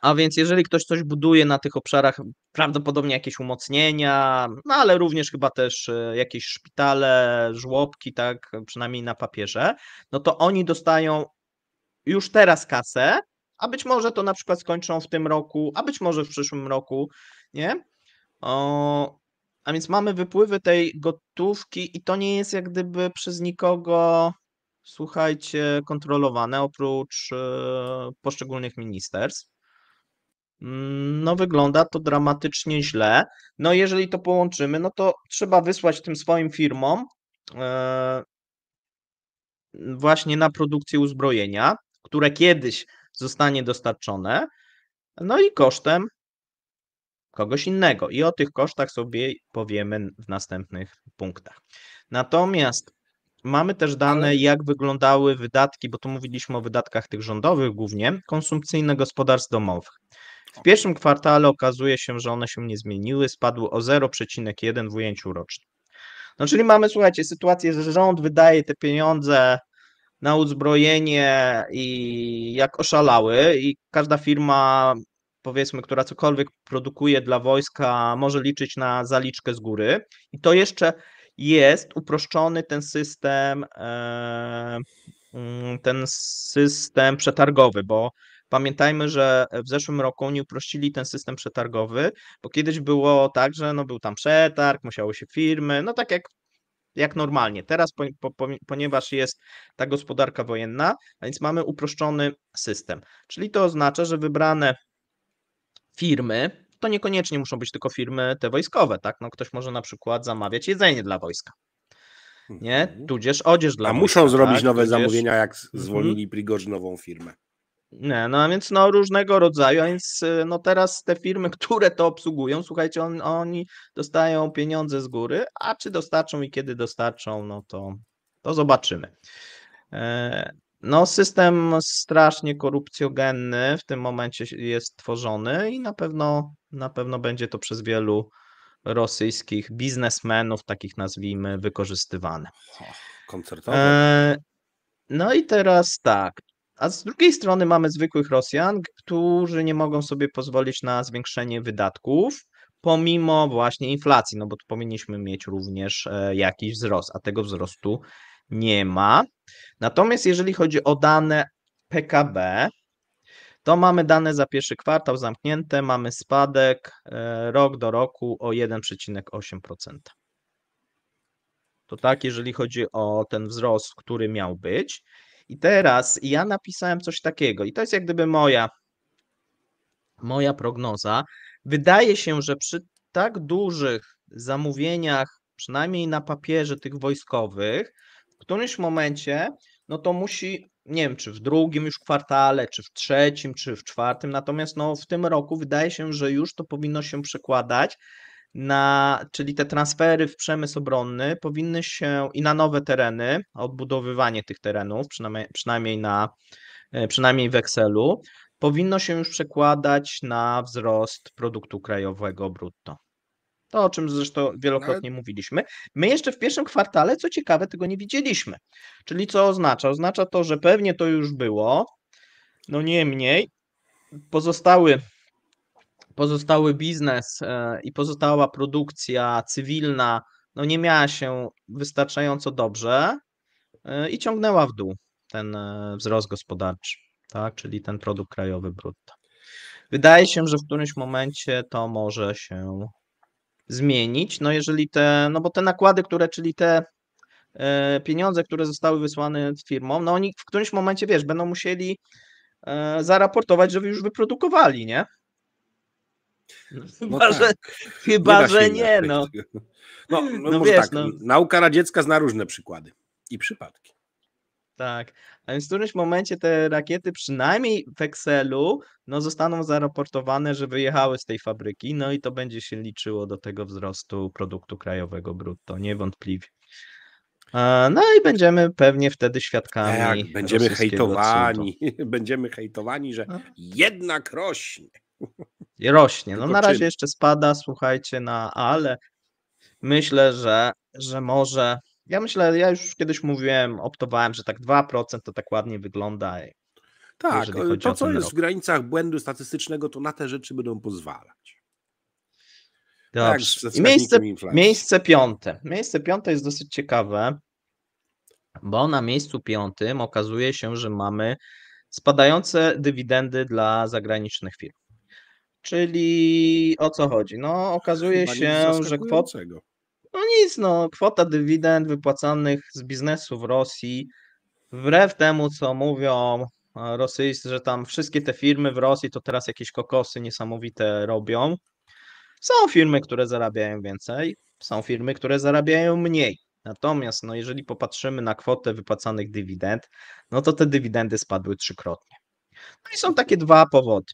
A więc jeżeli ktoś coś buduje na tych obszarach, prawdopodobnie jakieś umocnienia, no ale również chyba też jakieś szpitale, żłobki, tak, przynajmniej na papierze, no to oni dostają już teraz kasę, a być może to na przykład skończą w tym roku, a być może w przyszłym roku, nie? O, a więc mamy wypływy tej gotówki i to nie jest jak gdyby przez nikogo, słuchajcie, kontrolowane oprócz e, poszczególnych ministerstw. Mm, no, wygląda to dramatycznie źle. No, jeżeli to połączymy, no to trzeba wysłać tym swoim firmom e, właśnie na produkcję uzbrojenia, które kiedyś zostanie dostarczone, no i kosztem kogoś innego. I o tych kosztach sobie powiemy w następnych punktach. Natomiast mamy też dane, jak wyglądały wydatki, bo tu mówiliśmy o wydatkach tych rządowych głównie, konsumpcyjne gospodarstw domowych. W pierwszym kwartale okazuje się, że one się nie zmieniły, spadły o 0,1 w ujęciu rocznym. No czyli mamy, słuchajcie, sytuację, że rząd wydaje te pieniądze na uzbrojenie i jak oszalały i każda firma powiedzmy, która cokolwiek produkuje dla wojska, może liczyć na zaliczkę z góry. I to jeszcze jest uproszczony ten system, e, mm, ten system przetargowy, bo pamiętajmy, że w zeszłym roku oni uprościli ten system przetargowy, bo kiedyś było tak, że no był tam przetarg, musiały się firmy, no tak jak jak normalnie. Teraz, po, po, ponieważ jest ta gospodarka wojenna, a więc mamy uproszczony system. Czyli to oznacza, że wybrane firmy, to niekoniecznie muszą być tylko firmy te wojskowe, tak? No ktoś może na przykład zamawiać jedzenie dla wojska. Nie? Mhm. Tudzież odzież dla A wojska, muszą zrobić tak? nowe Tudzież... zamówienia, jak mhm. zwolnili mhm. Prigorz nową firmę. Nie, no a więc no różnego rodzaju, a więc y, no teraz te firmy, które to obsługują, słuchajcie, on, oni dostają pieniądze z góry, a czy dostarczą i kiedy dostarczą, no to, to zobaczymy. E, no system strasznie korupcjogenny w tym momencie jest tworzony i na pewno, na pewno będzie to przez wielu rosyjskich biznesmenów, takich nazwijmy, wykorzystywane. Koncertowe. no i teraz tak, a z drugiej strony mamy zwykłych Rosjan, którzy nie mogą sobie pozwolić na zwiększenie wydatków, pomimo właśnie inflacji, no bo tu powinniśmy mieć również e, jakiś wzrost, a tego wzrostu nie ma. Natomiast jeżeli chodzi o dane PKB, to mamy dane za pierwszy kwartał zamknięte, mamy spadek e, rok do roku o 1,8%. To tak, jeżeli chodzi o ten wzrost, który miał być. I teraz ja napisałem coś takiego, i to jest jak gdyby moja, moja prognoza. Wydaje się, że przy tak dużych zamówieniach, przynajmniej na papierze tych wojskowych, w którymś momencie, no to musi, nie wiem, czy w drugim już kwartale, czy w trzecim, czy w czwartym, natomiast no w tym roku wydaje się, że już to powinno się przekładać na, czyli te transfery w przemysł obronny powinny się i na nowe tereny, odbudowywanie tych terenów, przynajmniej, przynajmniej, na, e, przynajmniej w Excelu, powinno się już przekładać na wzrost produktu krajowego brutto. To, o czym zresztą wielokrotnie Ale... mówiliśmy. My jeszcze w pierwszym kwartale, co ciekawe, tego nie widzieliśmy. Czyli co oznacza? Oznacza to, że pewnie to już było. No niemniej pozostały pozostały biznes e, i pozostała produkcja cywilna no nie miała się wystarczająco dobrze e, i ciągnęła w dół ten e, wzrost gospodarczy, tak? czyli ten produkt krajowy brutto. Wydaje się, że w którymś momencie to może się zmienić, no jeżeli te, no bo te nakłady, które, czyli te pieniądze, które zostały wysłane firmom, no oni w którymś momencie, wiesz, będą musieli zaraportować, żeby już wyprodukowali, nie? No chyba, tak. że, chyba, nie że nie, no. No, no, no wiesz, tak, no. nauka radziecka zna różne przykłady i przypadki. Tak, a więc w którymś momencie te rakiety, przynajmniej w Excelu, no zostaną zaraportowane, że wyjechały z tej fabryki, no i to będzie się liczyło do tego wzrostu produktu krajowego brutto, niewątpliwie. No i będziemy pewnie wtedy świadkami. Tak, będziemy hejtowani, będziemy hejtowani, że a? No. jednak rośnie. I rośnie. No na razie jeszcze spada, słuchajcie, na ale myślę, że, że może. Ja myślę, ja już kiedyś mówiłem, optowałem, że tak 2% to tak ładnie wygląda. E, tak, e, to co jest rok. w granicach błędu statystycznego, to na te rzeczy będą pozwalać. Tak Dobrze. Tak, miejsce, miejsce piąte. Miejsce piąte jest dosyć ciekawe, bo na miejscu piątym okazuje się, że mamy spadające dywidendy dla zagranicznych firm. Czyli o co chodzi? No, okazuje Chyba się, że kwota. No nic, no, kwota dywidend wypłacanych z biznesu w Rosji, wbrew temu, co mówią e, rosyjscy, że tam wszystkie te firmy w Rosji to teraz jakieś kokosy niesamowite robią. Są firmy, które zarabiają więcej, są firmy, które zarabiają mniej. Natomiast, no, jeżeli popatrzymy na kwotę wypłacanych dywidend, no to te dywidendy spadły trzykrotnie. No i są takie dwa powody.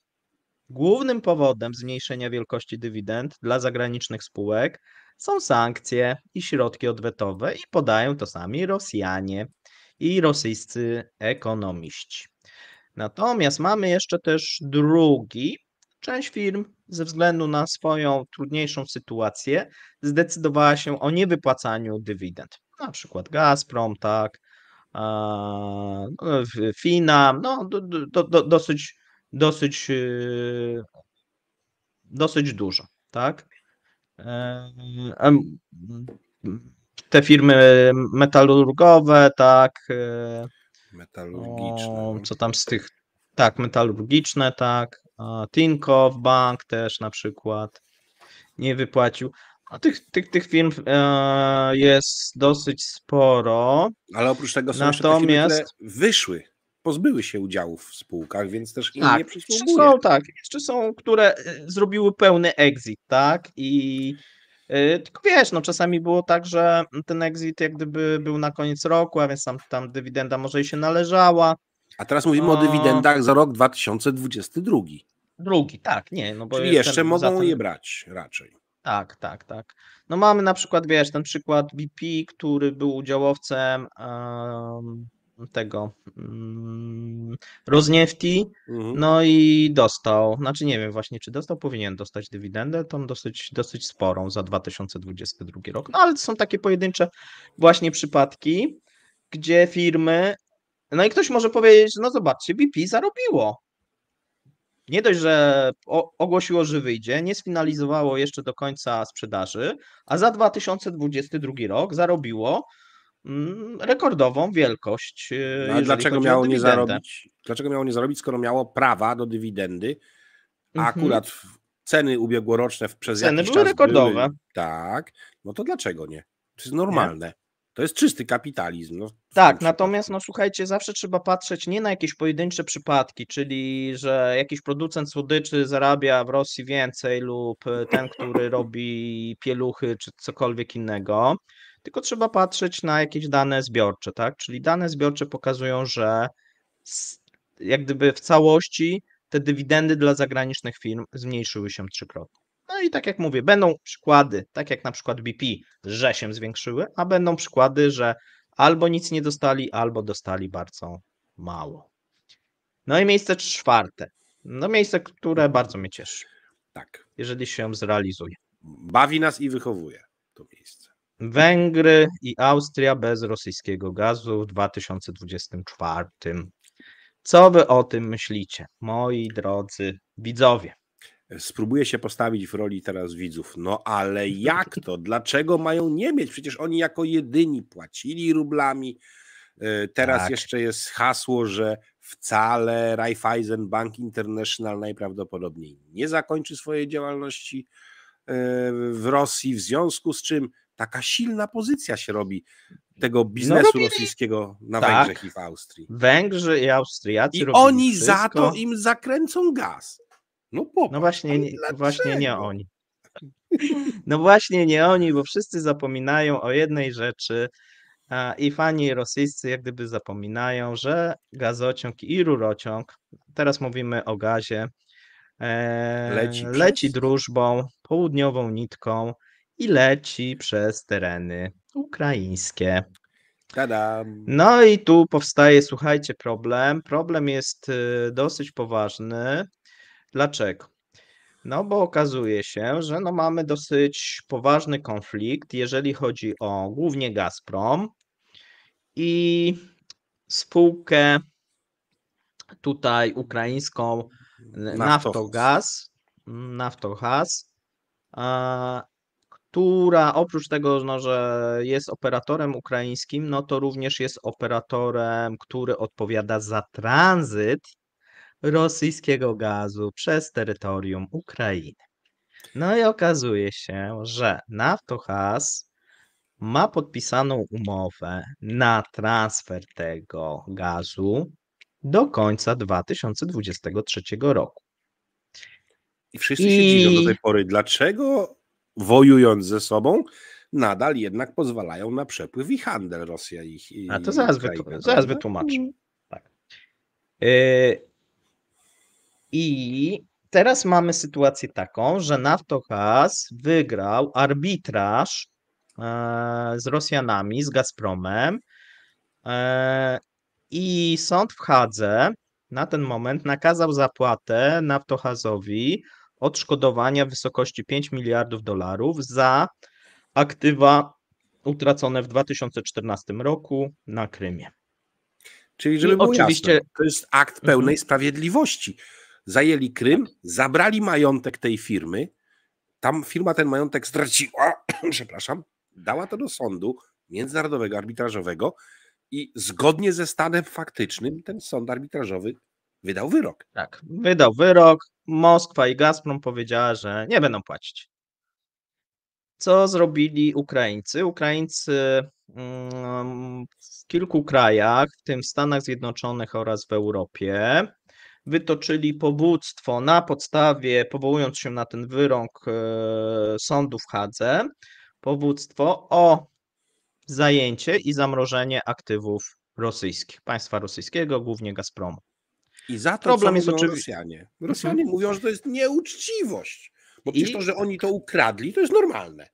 Głównym powodem zmniejszenia wielkości dywidend dla zagranicznych spółek są sankcje i środki odwetowe i podają to sami Rosjanie i rosyjscy ekonomiści. Natomiast mamy jeszcze też drugi. Część firm ze względu na swoją trudniejszą sytuację zdecydowała się o niewypłacaniu dywidend. Na przykład Gazprom, tak, no, Fina, no do, do, do, dosyć dosyć, e, dosyć dużo tak? E, te firmy metalurgowe, tak. E, metalurgiczne. O, no. co tam z tych, tak, metalurgiczne, tak. Tinkoff Bank też na przykład nie wypłacił. tych, tych, tych firm jest dosyć sporo. Ale oprócz tego są Natomiast... jeszcze te wyszły pozbyły się udziałów w spółkach, więc też im tak, nie przysługuje. Czy są, tak, czy są, które e, zrobiły pełny exit, tak? I yy, tylko wiesz, no czasami było tak, że ten exit jak gdyby był na koniec roku, a więc tam, tam dywidenda może i się należała. A teraz mówimy o dywidendach za rok 2022. Drugi, tak, nie. No bo Czyli jeszcze mogą ten... je brać raczej. Tak, tak, tak. No mamy na przykład, wiesz, ten przykład BP, który był udziałowcem tego mm, rozniewty, mhm. no i dostał, znaczy nie wiem właśnie czy dostał, powinien dostać dywidendę, tą dosyć, dosyć sporą za 2022 rok, no ale są takie pojedyncze właśnie przypadki, gdzie firmy, no i ktoś może powiedzieć, no zobaczcie, BP zarobiło, nie dość, że ogłosiło, że wyjdzie, nie sfinalizowało jeszcze do końca sprzedaży, a za 2022 rok zarobiło Mm, rekordową wielkość. E, no, dlaczego miało nie zarobić? Dlaczego miało nie zarobić, skoro miało prawa do dywidendy, a mhm. akurat ceny ubiegłoroczne w przez ceny jakiś były czas rekordowe. Były, tak, no to dlaczego nie? To jest normalne. Nie. To jest czysty kapitalizm. No, tak, natomiast no słuchajcie, zawsze trzeba patrzeć nie na jakieś pojedyncze przypadki, czyli że jakiś producent słodyczy zarabia w Rosji więcej lub e, ten, który robi pieluchy czy cokolwiek innego tylko trzeba patrzeć na jakieś dane zbiorcze, tak? Czyli dane zbiorcze pokazują, że jak gdyby w całości te dywidendy dla zagranicznych firm zmniejszyły się trzykrotnie. No i tak jak mówię, będą przykłady, tak jak na przykład BP, że się zwiększyły, a będą przykłady, że albo nic nie dostali, albo dostali bardzo mało. No i miejsce czwarte. No miejsce, które bardzo mnie cieszy. Tak. Jeżeli się zrealizuje. Bawi nas i wychowuje to miejsce. Węgry i Austria bez rosyjskiego gazu w 2024. Co wy o tym myślicie, moi drodzy widzowie? Spróbuję się postawić w roli teraz widzów. No ale jak to? Dlaczego mają nie mieć? Przecież oni jako jedyni płacili rublami. E, teraz tak. jeszcze jest hasło, że wcale Raiffeisen Bank International najprawdopodobniej nie zakończy swojej działalności e, w Rosji, w związku z czym taka silna pozycja się robi tego no biznesu no rosyjskiego na tak. Węgrzech i w Austrii. Węgrzy i Austriacy. I oni wszystko. za to im zakręcą gaz. No, popatrz, no właśnie, nie, właśnie nie oni. No właśnie nie oni, bo wszyscy zapominają o jednej rzeczy i fani rosyjscy jak gdyby zapominają, że gazociąg i rurociąg, teraz mówimy o gazie, e, leci, leci drużbą, południową nitką i leci przez tereny ukraińskie. Tadam. No i tu powstaje, słuchajcie, problem. Problem jest y, dosyć poważny. Dlaczego? No bo okazuje się, że no mamy dosyć poważny konflikt, jeżeli chodzi o głównie Gazprom i spółkę tutaj ukraińską y, Naftogaz, Naftogaz mm, która oprócz tego, no, że jest operatorem ukraińskim, no to również jest operatorem, który odpowiada za tranzyt rosyjskiego gazu przez terytorium Ukrainy. No i okazuje się, że Naftohas ma podpisaną umowę na transfer tego gazu do końca 2023 roku. I wszyscy I... się dziwią do tej pory, dlaczego wojując ze sobą, nadal jednak pozwalają na przepływ i handel Rosja ich. I A to zaraz, Ukraina, tak? wytłumaczę. Zaraz mhm. wytłumaczę. Tak. Y, I teraz mamy sytuację taką, że Naftogaz wygrał arbitraż e, z Rosjanami, z Gazpromem e, i sąd w Hadze na ten moment nakazał zapłatę Naftogazowi odszkodowania w wysokości 5 miliardów dolarów za aktywa utracone w 2014 roku na Krymie. Czyli żeby było oczywiście... Jasne, to jest akt pełnej mhm. sprawiedliwości. Zajęli Krym, zabrali majątek tej firmy, tam firma ten majątek straciła, przepraszam, dała to do sądu międzynarodowego, arbitrażowego i zgodnie ze stanem faktycznym ten sąd arbitrażowy Wydał wyrok. Tak, wydał wyrok. Moskwa i Gazprom powiedziała, że nie będą płacić. Co zrobili Ukraińcy? Ukraińcy mm, w kilku krajach, w tym w Stanach Zjednoczonych oraz w Europie, wytoczyli powództwo na podstawie, powołując się na ten wyrok e, sądu w Hadze, powództwo o zajęcie i zamrożenie aktywów rosyjskich, państwa rosyjskiego, głównie Gazpromu. I za to problem jest no oczywiście. Rosjanie. Rosjanie mhm. mówią, że to jest nieuczciwość. Bo przecież to, że oni to ukradli, to jest normalne.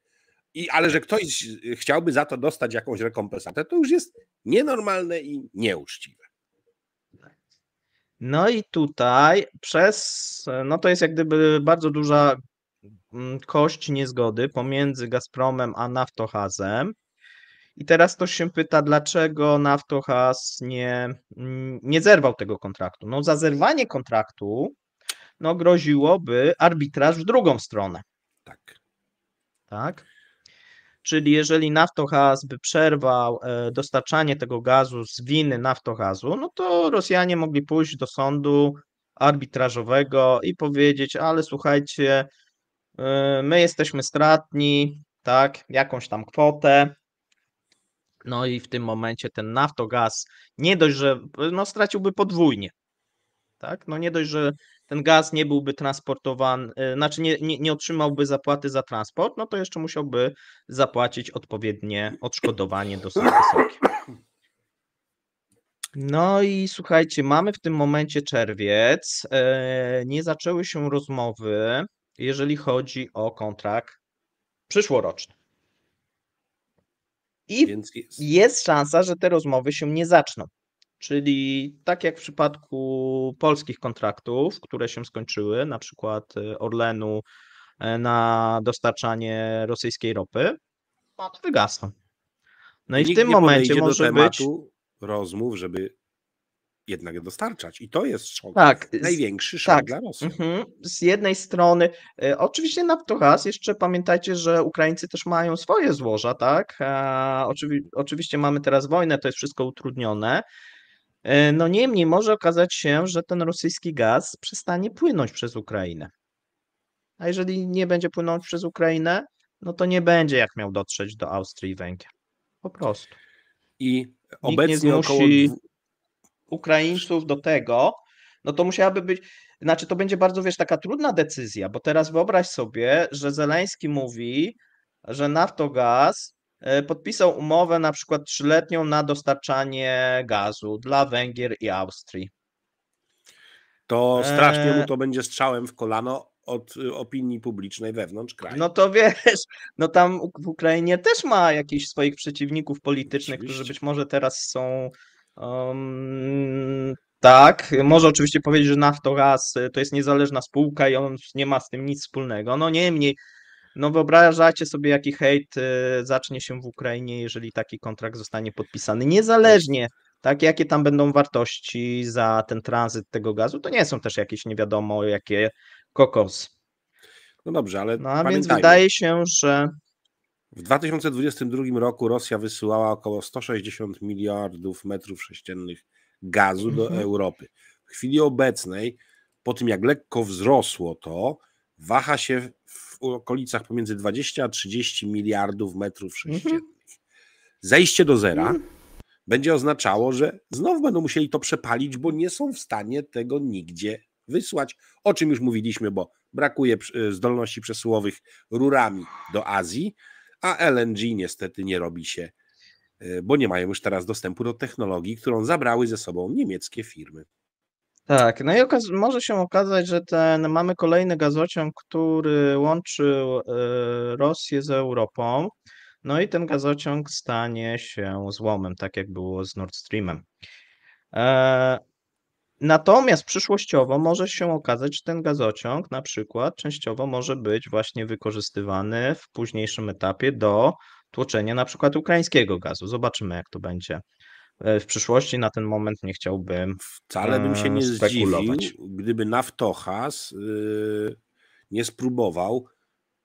I, ale że ktoś chciałby za to dostać jakąś rekompensatę, to już jest nienormalne i nieuczciwe. No i tutaj przez, no to jest jak gdyby bardzo duża mm, kość niezgody pomiędzy Gazpromem a Naftohazem. I teraz ktoś się pyta, dlaczego Naftochas nie, mm, nie zerwał tego kontraktu. No, za zerwanie kontraktu no, groziłoby arbitraż w drugą stronę. Tak. Tak. Czyli jeżeli Naftohas by przerwał e, dostarczanie tego gazu z winy Naftochazu, no to Rosjanie mogli pójść do sądu arbitrażowego i powiedzieć, ale słuchajcie, e, my jesteśmy stratni, tak, jakąś tam kwotę, no i w tym momencie ten naftogaz nie dość, że no, straciłby podwójnie. Tak? No nie dość, że ten gaz nie byłby transportowany, y, znaczy nie, nie, nie otrzymałby zapłaty za transport, no to jeszcze musiałby zapłacić odpowiednie odszkodowanie dosyć wysokie. No i słuchajcie, mamy w tym momencie czerwiec. E, nie zaczęły się rozmowy, jeżeli chodzi o kontrakt przyszłoroczny. I Więc jest. jest szansa, że te rozmowy się nie zaczną. Czyli tak jak w przypadku polskich kontraktów, które się skończyły, na przykład e, Orlenu e, na dostarczanie rosyjskiej ropy, one wygasną. No i Nikt w tym momencie może być rozmów, żeby jednak dostarczać. I to jest szok. Tak, największy szok tak. dla Rosji. Mhm. Z jednej strony, e, oczywiście Naftoraz, jeszcze pamiętajcie, że Ukraińcy też mają swoje złoża, tak? E, oczywi oczywiście mamy teraz wojnę, to jest wszystko utrudnione. E, no niemniej może okazać się, że ten rosyjski gaz przestanie płynąć przez Ukrainę. A jeżeli nie będzie płynąć przez Ukrainę, no to nie będzie jak miał dotrzeć do Austrii i Węgier. Po prostu. I Nikt obecnie około Ukraińców do tego, no to musiałaby być, znaczy to będzie bardzo, wiesz, taka trudna decyzja, bo teraz wyobraź sobie, że Zeleński mówi, że Naftogaz e, podpisał umowę na przykład trzyletnią na dostarczanie gazu dla Węgier i Austrii. To strasznie mu e, to będzie strzałem w kolano od y, opinii publicznej wewnątrz kraju. No to wiesz, no tam w Ukrainie też ma jakichś swoich przeciwników politycznych, Oczywiście. którzy być może teraz są Um, tak, może oczywiście powiedzieć, że Naftoraz y, to jest niezależna spółka i on nie ma z tym nic wspólnego. No niemniej, no wyobrażacie sobie, jaki hejt y, zacznie się w Ukrainie, jeżeli taki kontrakt zostanie podpisany. Niezależnie, tak, jakie tam będą wartości za ten tranzyt tego gazu, to nie są też jakieś nie wiadomo jakie kokos. No dobrze, ale. No a więc wydaje się, że. W 2022 roku Rosja wysyłała około 160 miliardów metrów sześciennych gazu do mhm. Europy. W chwili obecnej, po tym jak lekko wzrosło to, waha się w okolicach pomiędzy 20 a 30 miliardów metrów mhm. sześciennych. Zejście do zera mhm. będzie oznaczało, że znowu będą musieli to przepalić, bo nie są w stanie tego nigdzie wysłać, o czym już mówiliśmy, bo brakuje e, zdolności przesyłowych rurami do Azji a LNG niestety nie robi się, e, bo nie mają już teraz dostępu do technologii, którą zabrały ze sobą niemieckie firmy. Tak, no i może się okazać, że ten mamy kolejny gazociąg, który łączył e, Rosję z Europą. No i ten gazociąg stanie się złomem, tak jak było z Nord Streamem. E, Natomiast przyszłościowo może się okazać, że ten gazociąg na przykład częściowo może być właśnie wykorzystywany w późniejszym etapie do tłoczenia na przykład ukraińskiego gazu. Zobaczymy, jak to będzie e, w przyszłości. Na ten moment nie chciałbym. Wcale bym się e, nie spekulować. zdziwił, gdyby Naftochas y, nie spróbował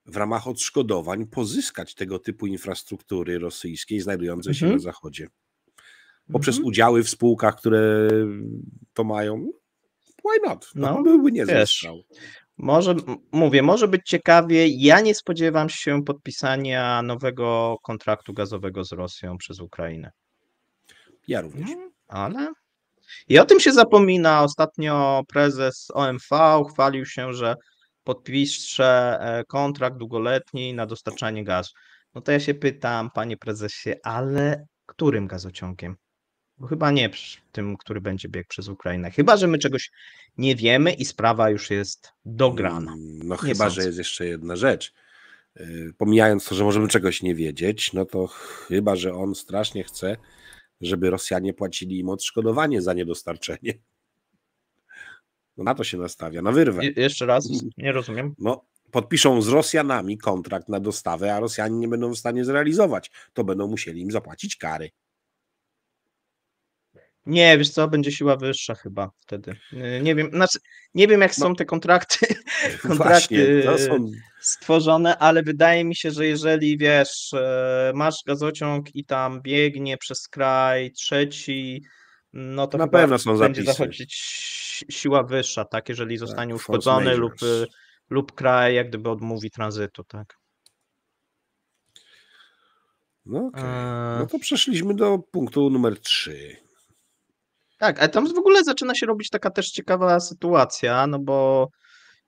w ramach odszkodowań pozyskać tego typu infrastruktury rosyjskiej znajdującej się mhm. na Zachodzie poprzez mm -hmm. udziały w spółkach, które to mają. Why not? No, no byłby nie może, mówię, może być ciekawie. Ja nie spodziewam się podpisania nowego kontraktu gazowego z Rosją przez Ukrainę. Ja również. No, ale i o tym się zapomina. Ostatnio prezes OMV chwalił się, że podpisze e, kontrakt długoletni na dostarczanie gazu. No to ja się pytam, panie prezesie, ale którym gazociągiem? Chyba nie tym, który będzie biegł przez Ukrainę. Chyba, że my czegoś nie wiemy i sprawa już jest dograna. Mm, no nie chyba, sądzę. że jest jeszcze jedna rzecz. Y, pomijając to, że możemy czegoś nie wiedzieć, no to chyba, że on strasznie chce, żeby Rosjanie płacili im odszkodowanie za niedostarczenie. No na to się nastawia, na wyrwę. jeszcze raz, nie rozumiem. No, podpiszą z Rosjanami kontrakt na dostawę, a Rosjanie nie będą w stanie zrealizować. To będą musieli im zapłacić kary. Nie, wiesz co, będzie siła wyższa chyba wtedy. Nie wiem, znaczy, nie wiem jak no. są te kontrakty, kontrakty Właśnie, stworzone, ale wydaje mi się, że jeżeli wiesz, e, masz gazociąg i tam biegnie przez kraj trzeci, no to na pewno są będzie zapisy. zachodzić siła wyższa, tak, jeżeli tak, zostanie tak, uszkodzony lub, e, lub kraj jak gdyby odmówi tranzytu, tak. No, okay. E, no to przeszliśmy do punktu numer 3. Tak, a tam w ogóle zaczyna się robić taka też ciekawa sytuacja, no bo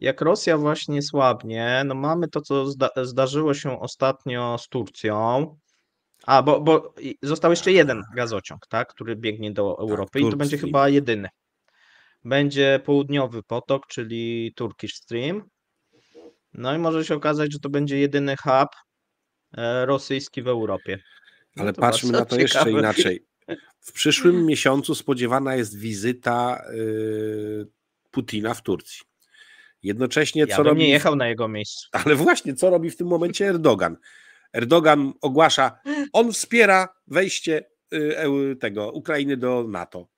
jak Rosja właśnie słabnie, no mamy to, co zda zdarzyło się ostatnio z Turcją. A, bo, bo został jeszcze jeden gazociąg, tak, który biegnie do tak, Europy tak, i to będzie chyba jedyny. Będzie południowy potok, czyli Turkish Stream. No i może się okazać, że to będzie jedyny hub e, rosyjski w Europie. No Ale patrzmy na to ciekawe. jeszcze inaczej. W przyszłym mm. miesiącu spodziewana jest wizyta y, Putina w Turcji. Jednocześnie ja co robi. nie jechał na jego miejsce. Ale właśnie, co robi w tym momencie Erdogan? Erdogan ogłasza, on wspiera wejście y, tego Ukrainy do NATO.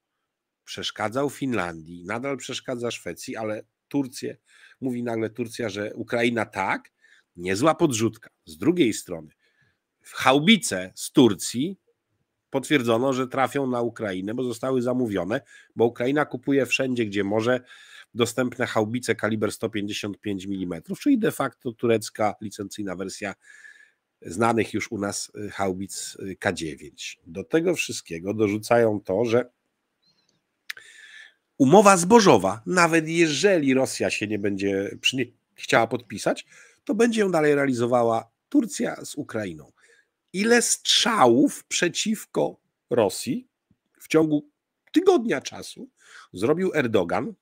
Przeszkadzał Finlandii, nadal przeszkadza Szwecji, ale Turcję, mówi nagle Turcja, że Ukraina tak, niezła podrzutka. Z drugiej strony, w haubice z Turcji potwierdzono, że trafią na Ukrainę, bo zostały zamówione, bo Ukraina kupuje wszędzie, gdzie może dostępne haubice kaliber 155 mm, czyli de facto turecka licencyjna wersja znanych już u nas y, haubic y, K9. Do tego wszystkiego dorzucają to, że umowa zbożowa, nawet jeżeli Rosja się nie będzie przy... chciała podpisać, to będzie ją dalej realizowała Turcja z Ukrainą ile strzałów przeciwko Rosji w ciągu tygodnia czasu zrobił Erdogan,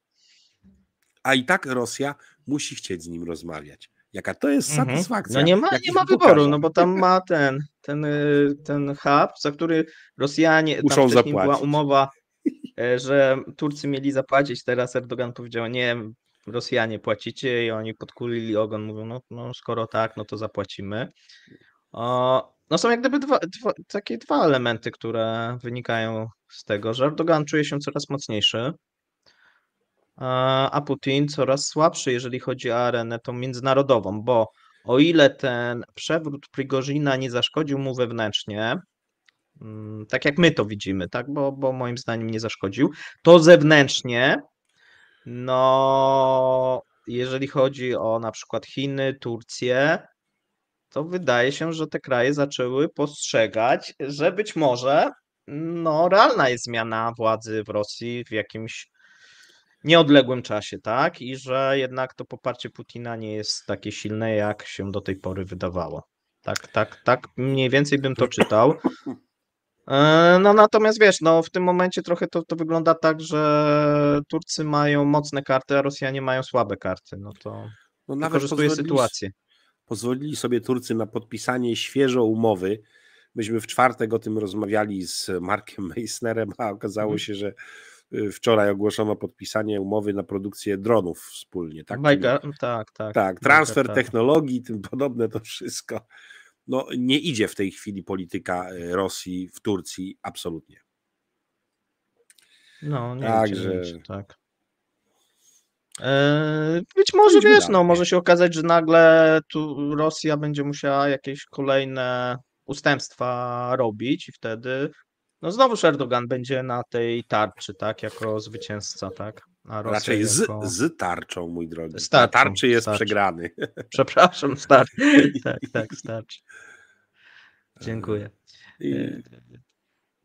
a i tak Rosja musi chcieć z nim rozmawiać. Jaka to jest mhm. satysfakcja? No nie ma, nie ma wyboru, no bo tam ma ten, ten, y, ten hub, za który Rosjanie, Muszą tam zapłacić. była umowa, e, że Turcy mieli zapłacić, teraz Erdogan powiedział, nie, Rosjanie płacicie i oni podkulili ogon, mówią, no, no skoro tak, no to zapłacimy. O, no są jak gdyby dwa, dwa, takie dwa elementy, które wynikają z tego, że Erdogan czuje się coraz mocniejszy, a Putin coraz słabszy, jeżeli chodzi o arenę tą międzynarodową, bo o ile ten przewrót Prigozina nie zaszkodził mu wewnętrznie, mm, tak jak my to widzimy, tak, bo, bo moim zdaniem nie zaszkodził, to zewnętrznie, no jeżeli chodzi o na przykład Chiny, Turcję, to wydaje się, że te kraje zaczęły postrzegać, że być może no, realna jest zmiana władzy w Rosji w jakimś nieodległym czasie, tak? I że jednak to poparcie Putina nie jest takie silne, jak się do tej pory wydawało. Tak, tak, tak, mniej więcej bym to czytał. E, no natomiast wiesz, no w tym momencie trochę to, to wygląda tak, że Turcy mają mocne karty, a Rosjanie mają słabe karty. No to no, nawet wykorzystuje sytuację pozwolili sobie Turcy na podpisanie świeżo umowy. Myśmy w czwartek o tym rozmawiali z Markiem Meissnerem, a okazało mhm. się, że y, wczoraj ogłoszono podpisanie umowy na produkcję dronów wspólnie. Tak, tak, tak. Tak, transfer tak. technologii, tym podobne to wszystko. No, nie idzie w tej chwili polityka y, Rosji w Turcji absolutnie. No, nie Także... Idzie, tak. Yy, być no może wiesz, no, może się okazać, że nagle tu Rosja będzie musiała jakieś kolejne ustępstwa robić i wtedy no znowuż Erdogan będzie na tej tarczy, tak, jako zwycięzca, tak? A Rosja Raczej z, z tarczą, mój drogi. Z tarczą, tarczy jest starczy. przegrany. Przepraszam, starczy. tak, tak, starczy. Dziękuję. I... E,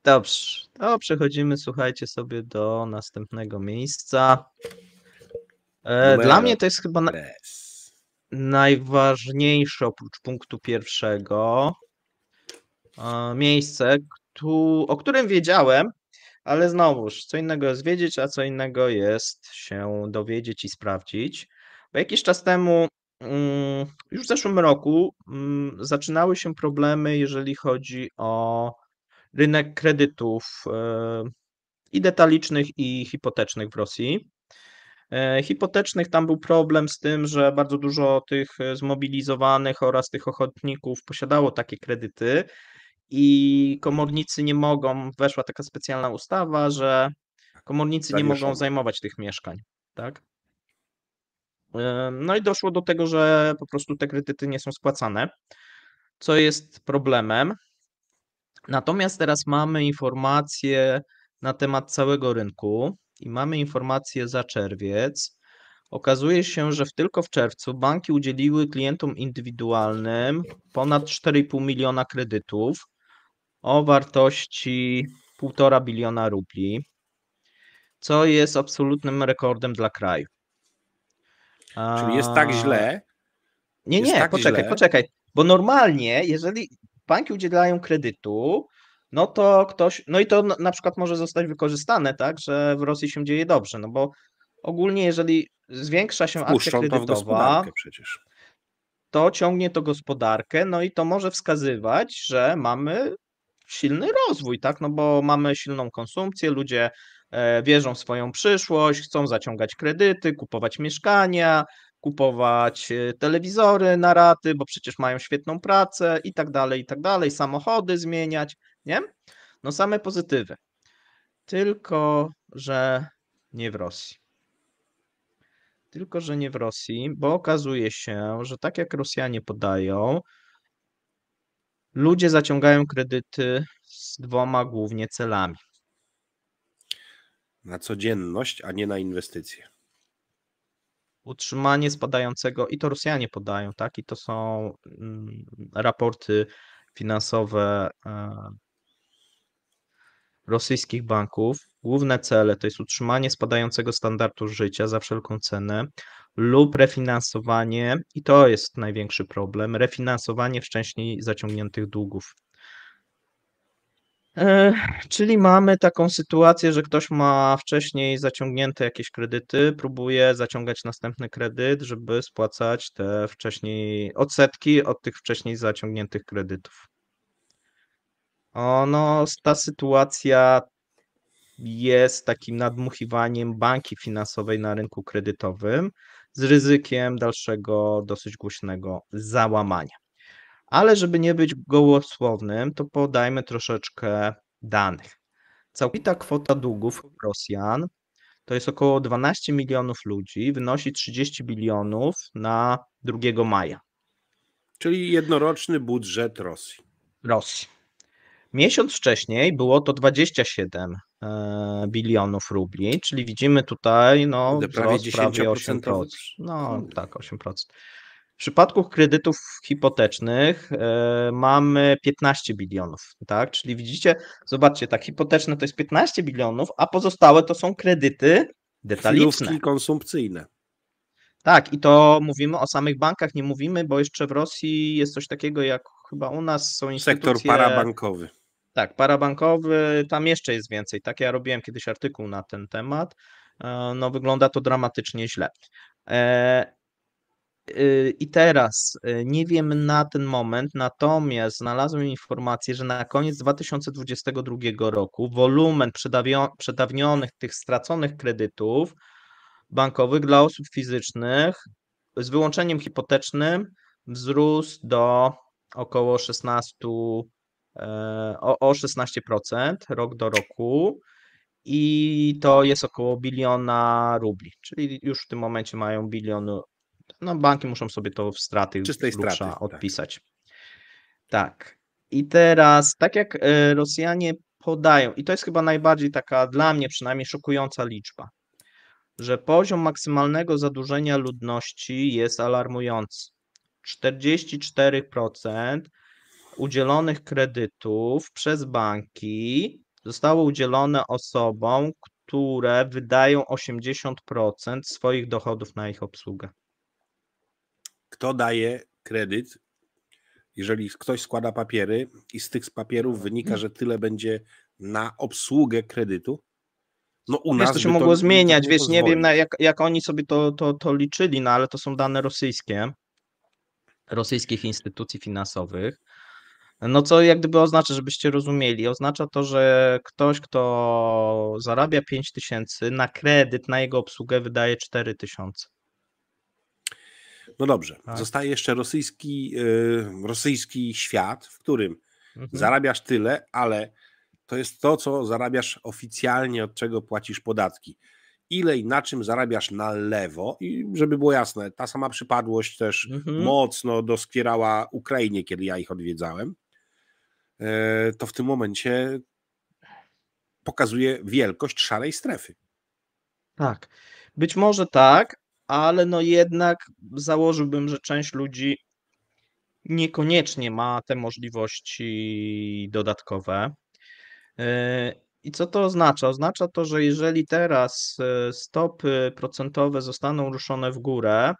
dobrze, to przechodzimy, słuchajcie sobie do następnego miejsca. E, dla mnie to jest chyba na... najważniejsze oprócz punktu pierwszego e, miejsce, tu, o którym wiedziałem, ale znowuż, co innego jest wiedzieć, a co innego jest się dowiedzieć i sprawdzić. Bo jakiś czas temu, mm, już w zeszłym roku, mm, zaczynały się problemy, jeżeli chodzi o rynek kredytów e, i detalicznych, i hipotecznych w Rosji. E, hipotecznych. Tam był problem z tym, że bardzo dużo tych e, zmobilizowanych oraz tych ochotników posiadało takie kredyty i komornicy nie mogą, weszła taka specjalna ustawa, że komornicy nie mogą zajmować tych mieszkań, tak? E, no i doszło do tego, że po prostu te kredyty nie są spłacane, co jest problemem. Natomiast teraz mamy informacje na temat całego rynku i mamy informacje za czerwiec. Okazuje się, że w, tylko w czerwcu banki udzieliły klientom indywidualnym ponad 4,5 miliona kredytów o wartości 1,5 biliona rubli, co jest absolutnym rekordem dla kraju. A... Czyli jest tak źle? Nie, nie, tak poczekaj, źle. poczekaj. Bo normalnie, jeżeli banki udzielają kredytu, no to ktoś, no i to na przykład może zostać wykorzystane, tak, że w Rosji się dzieje dobrze, no bo ogólnie jeżeli zwiększa się akcja kredytowa, to, to ciągnie to gospodarkę, no i to może wskazywać, że mamy silny rozwój, tak, no bo mamy silną konsumpcję, ludzie e, wierzą w swoją przyszłość, chcą zaciągać kredyty, kupować mieszkania, kupować e, telewizory na raty, bo przecież mają świetną pracę i tak dalej, i tak dalej, samochody zmieniać, nie? No same pozytywy. Tylko, że nie w Rosji. Tylko, że nie w Rosji, bo okazuje się, że tak jak Rosjanie podają, ludzie zaciągają kredyty z dwoma głównie celami. Na codzienność, a nie na inwestycje. Utrzymanie spadającego, i to Rosjanie podają, tak? I to są mm, raporty finansowe e, rosyjskich banków. Główne cele to jest utrzymanie spadającego standardu życia za wszelką cenę lub refinansowanie, i to jest największy problem, refinansowanie wcześniej zaciągniętych długów. E, czyli mamy taką sytuację, że ktoś ma wcześniej zaciągnięte jakieś kredyty, próbuje zaciągać następny kredyt, żeby spłacać te wcześniej odsetki od tych wcześniej zaciągniętych kredytów. Ono, ta sytuacja jest takim nadmuchiwaniem banki finansowej na rynku kredytowym z ryzykiem dalszego dosyć głośnego załamania. Ale żeby nie być gołosłownym, to podajmy troszeczkę danych. Całkowita kwota długów Rosjan to jest około 12 milionów ludzi, wynosi 30 bilionów na 2 maja. Czyli jednoroczny budżet Rosji. Rosji. Miesiąc wcześniej było to 27 e, bilionów rubli, czyli widzimy tutaj no, wzrost prawie 8%. No hmm. tak, 8%. W przypadku kredytów hipotecznych y, mamy 15 bilionów, tak? Czyli widzicie, zobaczcie, tak, hipoteczne to jest 15 bilionów, a pozostałe to są kredyty detaliczne. i konsumpcyjne. Tak, i to mówimy o samych bankach, nie mówimy, bo jeszcze w Rosji jest coś takiego jak chyba u nas są instytucje... Sektor parabankowy. Tak, parabankowy, tam jeszcze jest więcej. Tak, ja robiłem kiedyś artykuł na ten temat. E, no, wygląda to dramatycznie źle. E, y, I teraz y, nie wiem na ten moment, natomiast znalazłem informację, że na koniec 2022 roku wolumen przedawnionych tych straconych kredytów bankowych dla osób fizycznych z wyłączeniem hipotecznym wzrósł do około 16 E, o, 16% rok do roku i to tak. jest około biliona rubli, czyli już w tym momencie mają bilion, no banki muszą sobie to w straty Czystej straty, tak. odpisać. Tak. tak. I teraz, tak jak e, Rosjanie podają, i to jest chyba najbardziej taka dla mnie przynajmniej szokująca liczba, że poziom maksymalnego zadłużenia ludności jest alarmujący. 44% udzielonych kredytów przez banki zostało udzielone osobom, które wydają 80% swoich dochodów na ich obsługę. Kto daje kredyt? Jeżeli ktoś składa papiery i z tych papierów wynika, mhm. że tyle będzie na obsługę kredytu, no u wiesz, nas to się mogło to, zmieniać, więc wiesz, nie wiem na, jak, jak oni sobie to, to, to liczyli, no ale to są dane rosyjskie, rosyjskich instytucji finansowych. No co jak gdyby oznacza, żebyście rozumieli, oznacza to, że ktoś, kto zarabia 5 tysięcy na kredyt, na jego obsługę wydaje 4 tysiące. No dobrze, tak. zostaje jeszcze rosyjski, y, rosyjski świat, w którym mhm. zarabiasz tyle, ale to jest to, co zarabiasz oficjalnie, od czego płacisz podatki. Ile i na czym zarabiasz na lewo, i żeby było jasne, ta sama przypadłość też mhm. mocno doskwierała Ukrainie, kiedy ja ich odwiedzałem. E, to w tym momencie pokazuje wielkość szarej strefy. Tak. Być może tak, ale no jednak założyłbym, że część ludzi niekoniecznie ma te możliwości dodatkowe. E, I co to oznacza? Oznacza to, że jeżeli teraz e, stopy procentowe zostaną ruszone w górę,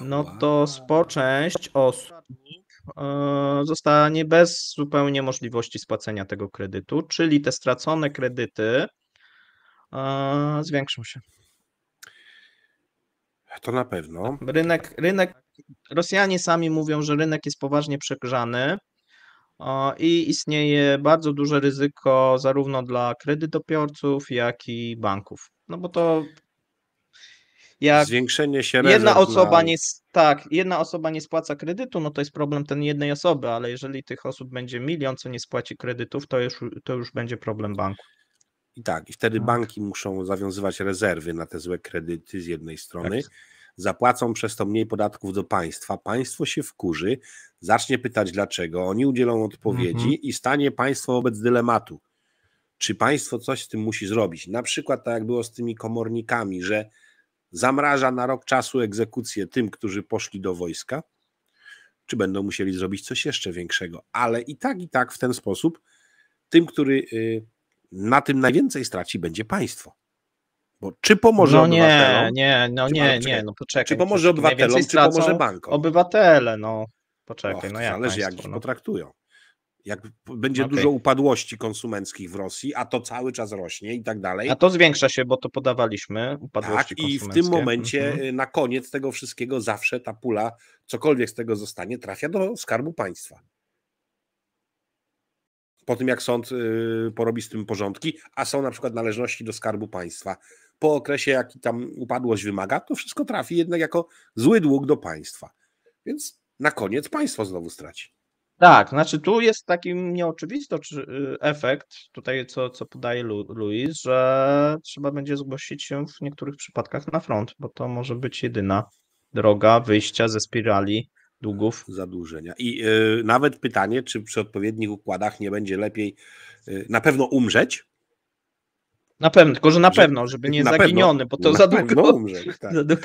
no to spora część osób E, zostanie bez zupełnie możliwości spłacenia tego kredytu, czyli te stracone kredyty e, zwiększą się. To na pewno. Tak, rynek, rynek, Rosjanie sami mówią, że rynek jest poważnie przegrzany e, i istnieje bardzo duże ryzyko zarówno dla kredytobiorców, jak i banków. No bo to jak Zwiększenie się jedna osoba na... nie tak, jedna osoba nie spłaca kredytu, no to jest problem ten jednej osoby, ale jeżeli tych osób będzie milion, co nie spłaci kredytów, to już, to już będzie problem banku. I tak, i wtedy tak. banki muszą zawiązywać rezerwy na te złe kredyty z jednej strony. Tak. Zapłacą przez to mniej podatków do państwa. Państwo się wkurzy, zacznie pytać dlaczego. Oni udzielą odpowiedzi mhm. i stanie państwo wobec dylematu. Czy państwo coś z tym musi zrobić? Na przykład tak jak było z tymi komornikami, że zamraża na rok czasu egzekucję tym, którzy poszli do wojska, czy będą musieli zrobić coś jeszcze większego. Ale i tak, i tak w ten sposób tym, który y, na tym najwięcej straci, będzie państwo. Bo czy pomoże no nie, obywatelom? Nie, no nie, czekaj, nie, no poczekaj. Czy pomoże obywatelom, czy pomoże bankom? Obywatele, no poczekaj, Och, no jak zależy państwo, jak ich no. potraktują. Jak będzie okay. dużo upadłości konsumenckich w Rosji, a to cały czas rośnie i tak dalej. A to zwiększa się, bo to podawaliśmy, upadłości tak, i w tym momencie mm -hmm. na koniec tego wszystkiego zawsze ta pula, cokolwiek z tego zostanie, trafia do skarbu państwa. Po tym jak sąd y, porobi z tym porządki, a są na przykład należności do skarbu państwa. Po okresie, jaki tam upadłość wymaga, to wszystko trafi jednak jako zły dług do państwa. Więc na koniec państwo znowu straci. Tak, znaczy tu jest taki nieoczywisty y, efekt, tutaj co, co podaje Luis, że trzeba będzie zgłosić się w niektórych przypadkach na front, bo to może być jedyna droga wyjścia ze spirali długów. Zadłużenia. I yy, nawet pytanie, czy przy odpowiednich układach nie będzie lepiej yy, na pewno umrzeć, na pewno, tylko że na że, pewno, żeby nie zaginiony, pewno, bo to za długo. Umrzeć, tak. za długo.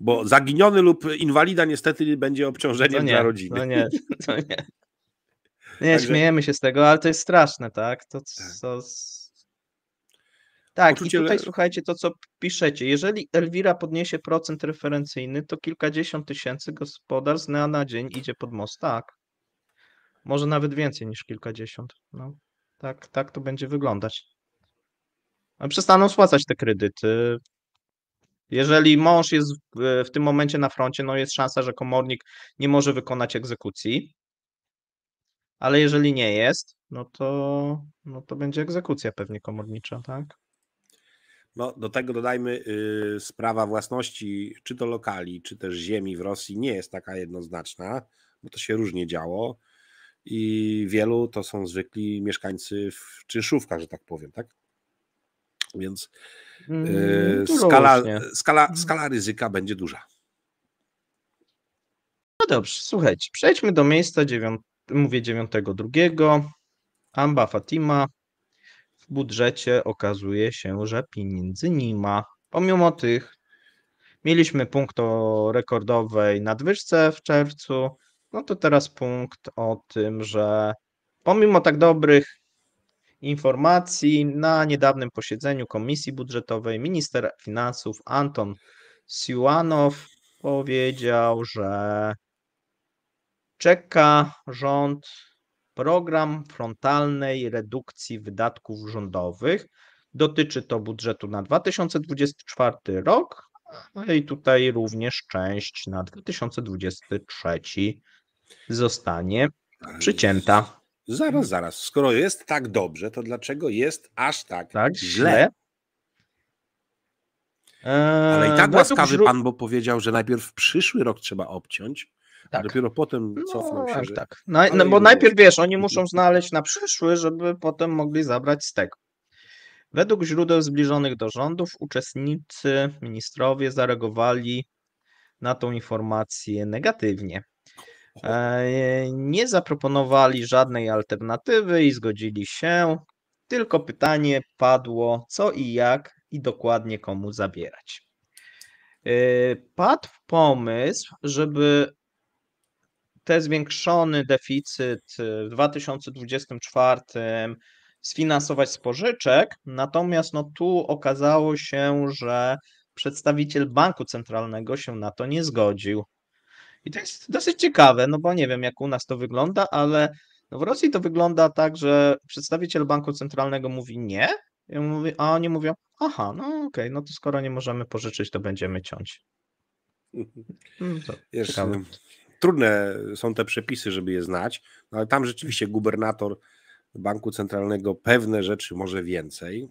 Bo zaginiony lub inwalida niestety będzie obciążeniem no nie, dla rodziny. No nie, no nie. Nie, Także... śmiejemy się z tego, ale to jest straszne, tak? To, tak. to... Tak, i tutaj słuchajcie to, co piszecie. Jeżeli Elwira podniesie procent referencyjny, to kilkadziesiąt tysięcy gospodarstw na, na dzień idzie pod most, tak. Może nawet więcej niż kilkadziesiąt. No, tak, tak to będzie wyglądać. A przestaną spłacać te kredyty, jeżeli mąż jest w, w tym momencie na froncie, no jest szansa, że komornik nie może wykonać egzekucji. Ale jeżeli nie jest, no to, no to będzie egzekucja pewnie komornicza, tak? No, do tego dodajmy, y, sprawa własności, czy to lokali, czy też ziemi w Rosji nie jest taka jednoznaczna, bo to się różnie działo i wielu to są zwykli mieszkańcy w czynszówkach, że tak powiem, tak? Więc yy, skala, skala, mhm. skala ryzyka będzie duża. No dobrze, słuchajcie, przejdźmy do miejsca dziewiąt, mówię dziewiątego drugiego. Amba Fatima. W budżecie okazuje się, że pieniędzy nie ma. Pomimo tych, mieliśmy punkt o rekordowej nadwyżce w czerwcu. No to teraz punkt o tym, że pomimo tak dobrych informacji na niedawnym posiedzeniu Komisji Budżetowej minister finansów Anton Siłanow powiedział, że czeka rząd program frontalnej redukcji wydatków rządowych. Dotyczy to budżetu na 2024 rok, no i tutaj również część na 2023 zostanie przycięta. Zaraz, zaraz. Skoro jest tak dobrze, to dlaczego jest aż tak, tak źle? Ale i eee, tak no łaskawy pan, bo powiedział, że najpierw przyszły rok trzeba obciąć, tak. a dopiero potem no, cofnął się. No, że... tak. no, bo najpierw wiesz, oni muszą znaleźć na przyszły, żeby potem mogli zabrać z tego. Według źródeł zbliżonych do rządów uczestnicy, ministrowie zareagowali na tą informację negatywnie. E, nie zaproponowali żadnej alternatywy i zgodzili się. Tylko pytanie padło, co i jak i dokładnie komu zabierać. E, padł pomysł, żeby ten zwiększony deficyt w 2024 sfinansować z pożyczek, natomiast no tu okazało się, że przedstawiciel banku centralnego się na to nie zgodził. I to jest dosyć ciekawe, no bo nie wiem, jak u nas to wygląda, ale no w Rosji to wygląda tak, że przedstawiciel banku centralnego mówi nie, a oni mówią, aha, no okej, okay, no to skoro nie możemy pożyczyć, to będziemy ciąć. Wiesz, mhm. no, trudne są te przepisy, żeby je znać, no ale tam rzeczywiście gubernator banku centralnego pewne rzeczy może więcej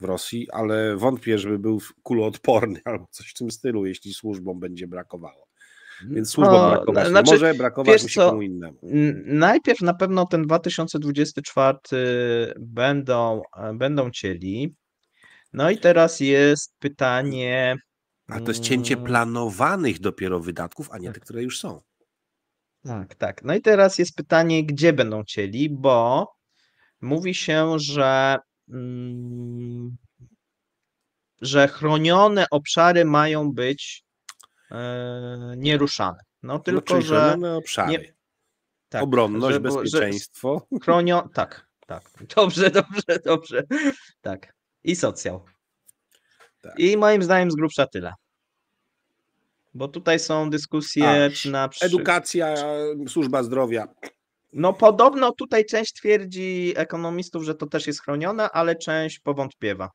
w Rosji, ale wątpię, żeby był kuloodporny albo coś w tym stylu, jeśli służbom będzie brakowało. Więc służba no, brakować znaczy, może, brakować musi komu innemu. Najpierw na pewno ten 2024 będą, będą cieli. No i teraz jest pytanie... A to jest cięcie mm. planowanych dopiero wydatków, a nie te, które już są. Tak, tak. No i teraz jest pytanie, gdzie będą cieli, bo mówi się, że, mm, że chronione obszary mają być E, nieruszane. No, no tylko, no, że... obszary. Nie... Tak, Obronność, że, bezpieczeństwo. Że Tak, tak. Dobrze, dobrze, dobrze. Tak. I socjal. Tak. I moim zdaniem z grubsza tyle. Bo tutaj są dyskusje, A, czy na Edukacja, służba zdrowia. No podobno tutaj część twierdzi ekonomistów, że to też jest chronione, ale część powątpiewa.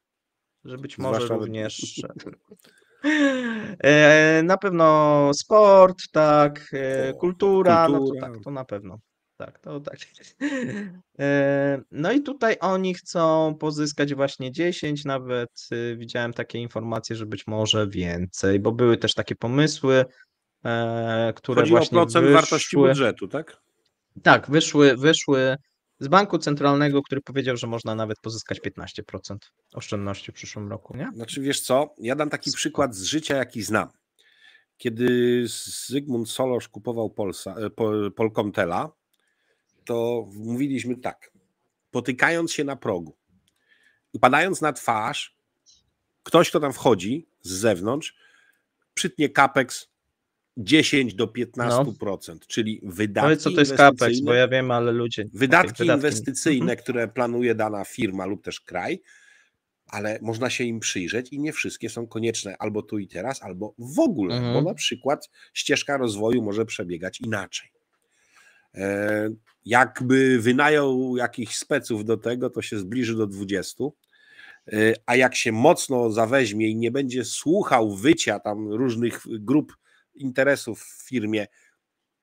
Że być może Zwłaszcza również. E, na pewno sport, tak, kultura, e, kultura. No to tak, to na pewno. Tak, to tak. E, no i tutaj oni chcą pozyskać właśnie 10, nawet y, widziałem takie informacje, że być może więcej, bo były też takie pomysły, które Chodzi właśnie o procent wyszły... wartości budżetu, tak? Tak, wyszły, wyszły z banku centralnego, który powiedział, że można nawet pozyskać 15% oszczędności w przyszłym roku, nie? Znaczy wiesz co, ja dam taki przykład z życia, jaki znam. Kiedy Zygmunt Solosz kupował Polsa, e, Polkomtela, to mówiliśmy tak, potykając się na progu, upadając na twarz, ktoś, kto tam wchodzi z zewnątrz, przytnie kapeks 10 do 15%, no. czyli no wydatki. Ale co to jest CAPEX, bo ja wiem, ale ludzie. Wydatki, mhm. inwestycyjne, które planuje dana firma lub też kraj, ale można się im przyjrzeć i nie wszystkie są konieczne albo tu i teraz, albo w ogóle, mhm. bo na przykład ścieżka rozwoju może przebiegać inaczej. E, jakby wynajął jakichś speców do tego, to się zbliży do 20 e, a jak się mocno zaweźmie i nie będzie słuchał wycia tam różnych grup interesów w firmie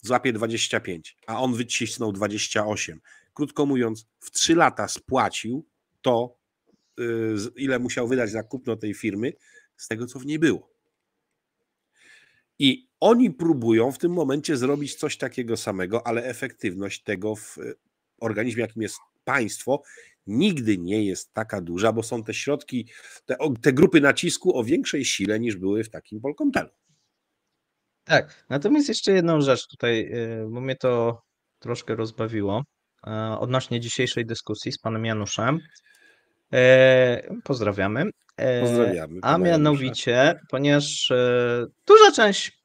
złapie 25, a on wycisnął 28. Krótko mówiąc, w 3 lata spłacił to, y, ile musiał wydać na kupno tej firmy, z tego co w niej było. I oni próbują w tym momencie zrobić coś takiego samego, ale efektywność tego w y, organizmie, jakim jest państwo, nigdy nie jest taka duża, bo są te środki, te, te grupy nacisku o większej sile niż były w takim Polkomtelu. Tak, natomiast jeszcze jedną rzecz tutaj, y, bo mnie to troszkę rozbawiło odnośnie dzisiejszej dyskusji z panem Januszem. E, pozdrawiamy. E, pozdrawiamy. A mianowicie, Janusza. ponieważ e, duża część,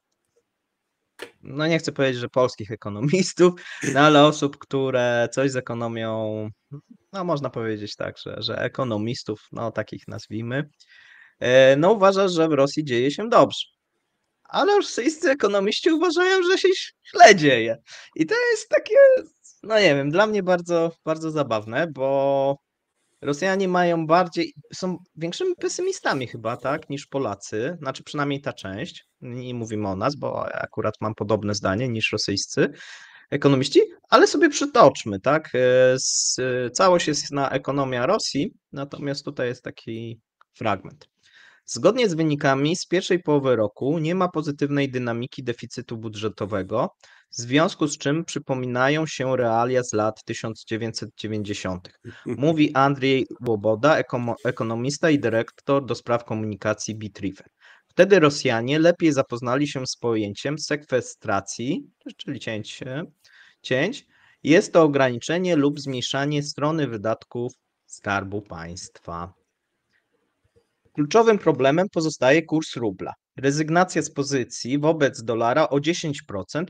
no nie chcę powiedzieć, że polskich ekonomistów, no ale osób, które coś z ekonomią, no można powiedzieć tak, że, że ekonomistów, no takich nazwijmy, no uważa, że w Rosji dzieje się dobrze ale rosyjscy ekonomiści uważają, że się źle dzieje. I to jest takie, no nie wiem, dla mnie bardzo, bardzo zabawne, bo Rosjanie mają bardziej, są większymi pesymistami chyba, tak, niż Polacy, znaczy przynajmniej ta część, nie mówimy o nas, bo akurat mam podobne zdanie niż rosyjscy ekonomiści, ale sobie przytoczmy, tak, e, e, całość jest na ekonomia Rosji, natomiast tutaj jest taki fragment. Zgodnie z wynikami z pierwszej połowy roku nie ma pozytywnej dynamiki deficytu budżetowego, w związku z czym przypominają się realia z lat 1990. Mówi Andrzej Łoboda, ekonomista i dyrektor do spraw komunikacji Bitrive. Wtedy Rosjanie lepiej zapoznali się z pojęciem sekwestracji, czyli cięć, cięć. Jest to ograniczenie lub zmniejszanie strony wydatków skarbu państwa. Kluczowym problemem pozostaje kurs rubla. Rezygnacja z pozycji wobec dolara o 10%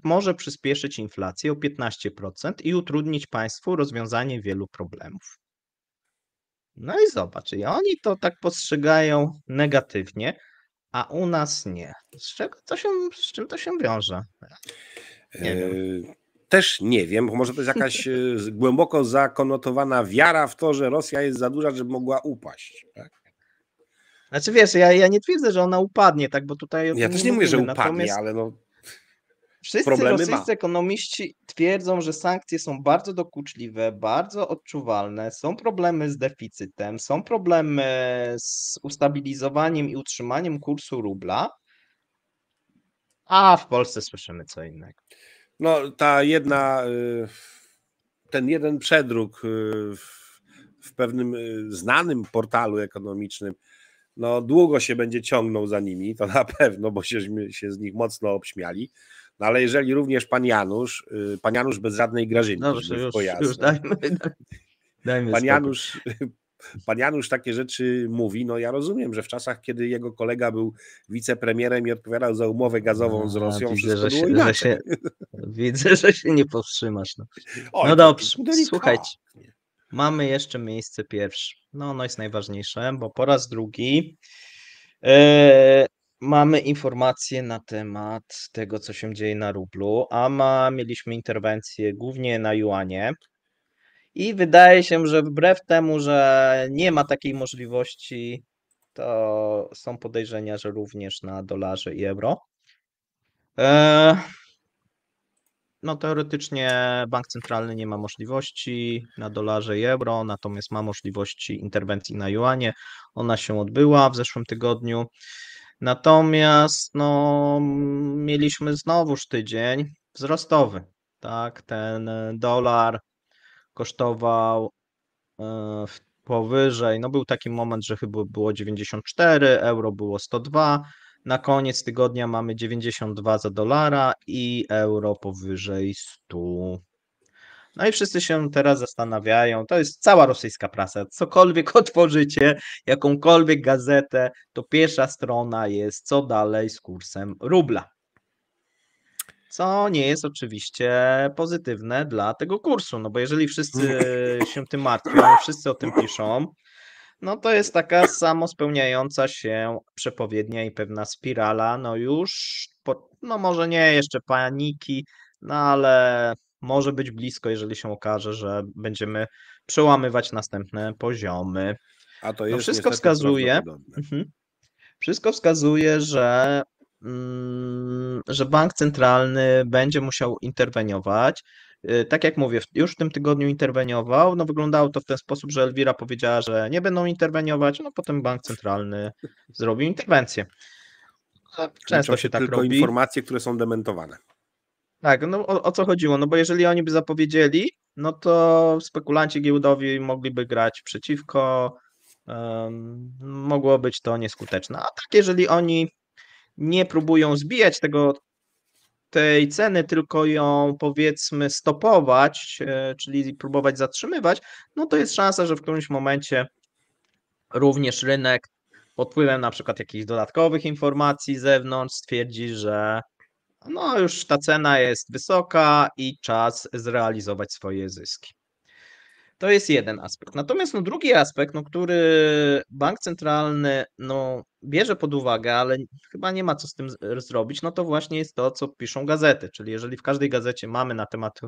może przyspieszyć inflację o 15% i utrudnić państwu rozwiązanie wielu problemów. No i zobacz, i oni to tak postrzegają negatywnie, a u nas nie. Z, czego to się, z czym to się wiąże? Nie e, Też nie wiem, bo może to jest jakaś e, głęboko zakonotowana wiara w to, że Rosja jest za duża, żeby mogła upaść. Tak? Znaczy wiesz, ja, ja nie twierdzę, że ona upadnie, tak, bo tutaj. Ja też nie, nie mówię, że upadnie, ale no. Wszyscy Problemy rosyjscy ma. ekonomiści twierdzą, że sankcje są bardzo dokuczliwe, bardzo odczuwalne, są problemy z deficytem, są problemy z ustabilizowaniem i utrzymaniem kursu rubla, a w Polsce słyszymy co innego. No ta jedna, y, ten jeden przedruk y, w pewnym y, znanym portalu ekonomicznym no długo się będzie ciągnął za nimi, to na pewno, bo się z nich mocno obśmiali. No ale jeżeli również pan Janusz, y, pan Janusz bez żadnej grażynki Dobrze, już, już no. dajmy, dajmy pan, Janusz, pan Janusz takie rzeczy mówi, no ja rozumiem, że w czasach, kiedy jego kolega był wicepremierem i odpowiadał za umowę gazową no, z Rosją, widzę, wszystko że się, że się Widzę, że się nie powstrzymasz. No, no dobrze, słuchajcie. Mamy jeszcze miejsce pierwsze. No ono jest najważniejsze, bo po raz drugi e, mamy informacje na temat tego, co się dzieje na rublu, a ma, mieliśmy interwencje głównie na juanie. I wydaje się, że wbrew temu, że nie ma takiej możliwości, to są podejrzenia, że również na dolarze i euro. Yy, no teoretycznie bank centralny nie ma możliwości na dolarze i euro, natomiast ma możliwości interwencji na juanie. Ona się odbyła w zeszłym tygodniu. Natomiast no, mieliśmy znowuż tydzień wzrostowy. Tak, ten dolar kosztował e, powyżej, no był taki moment, że chyba było 94, euro było 102, na koniec tygodnia mamy 92 za dolara i euro powyżej 100. No i wszyscy się teraz zastanawiają, to jest cała rosyjska prasa, cokolwiek otworzycie, jakąkolwiek gazetę, to pierwsza strona jest co dalej z kursem rubla. Co nie jest oczywiście pozytywne dla tego kursu, no bo jeżeli wszyscy się tym martwią, wszyscy o tym piszą, no to jest taka samospełniająca się przepowiednia i pewna spirala, no już, po, no może nie jeszcze paniki, no ale może być blisko, jeżeli się okaże, że będziemy przełamywać następne poziomy. A to no jest no wszystko wskazuje. Mhm. Wszystko wskazuje, że, mm, że bank centralny będzie musiał interweniować, Y, tak jak mówię, już w tym tygodniu interweniował. No wyglądało to w ten sposób, że Elwira powiedziała, że nie będą interweniować, no potem bank centralny zrobił interwencję. Znaczy Często się tak tylko robi. informacje, które są dementowane. Tak, no o, o, co chodziło? No bo jeżeli oni by zapowiedzieli, no to spekulanci giełdowi mogliby grać przeciwko, um, mogło być to nieskuteczne. A tak, jeżeli oni nie próbują zbijać tego tej ceny, tylko ją powiedzmy stopować, e, czyli próbować zatrzymywać, no to jest szansa, że w którymś momencie również rynek pod wpływem na przykład jakichś dodatkowych informacji z zewnątrz stwierdzi, że no już ta cena jest wysoka i czas zrealizować swoje zyski. To jest jeden aspekt. Natomiast no, drugi aspekt, no, który bank centralny no, bierze pod uwagę, ale chyba nie ma co z tym e, zrobić, no to właśnie jest to, co piszą gazety. Czyli jeżeli w każdej gazecie mamy na temat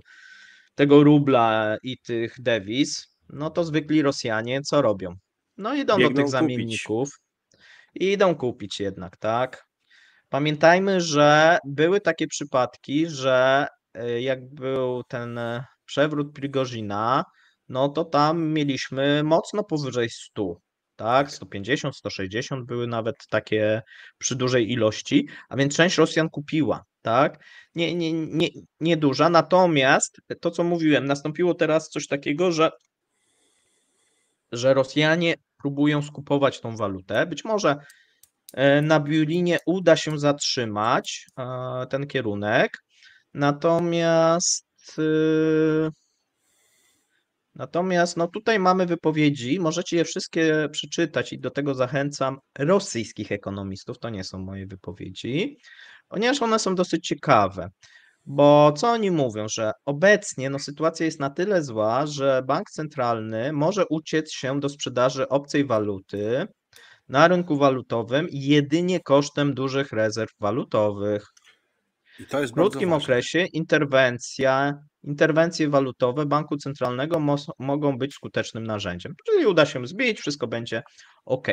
tego rubla i tych dewiz, no to zwykli Rosjanie co robią? No idą Biegną do tych zamienników kupić. i idą kupić jednak, tak? Pamiętajmy, że były takie przypadki, że e, jak był ten e, przewrót Prigozina, no to tam mieliśmy mocno powyżej 100 tak? 150, 160 były nawet takie przy dużej ilości, a więc część Rosjan kupiła, tak? Nie, nie, nie, nieduża, natomiast to, co mówiłem, nastąpiło teraz coś takiego, że, że Rosjanie próbują skupować tą walutę, być może e, na Biulinie uda się zatrzymać e, ten kierunek, natomiast e, Natomiast no, tutaj mamy wypowiedzi, możecie je wszystkie przeczytać i do tego zachęcam rosyjskich ekonomistów, to nie są moje wypowiedzi, ponieważ one są dosyć ciekawe. Bo co oni mówią, że obecnie no, sytuacja jest na tyle zła, że bank centralny może uciec się do sprzedaży obcej waluty na rynku walutowym jedynie kosztem dużych rezerw walutowych. w krótkim okresie interwencja interwencje walutowe banku centralnego mo mogą być skutecznym narzędziem. Czyli uda się zbić, wszystko będzie ok.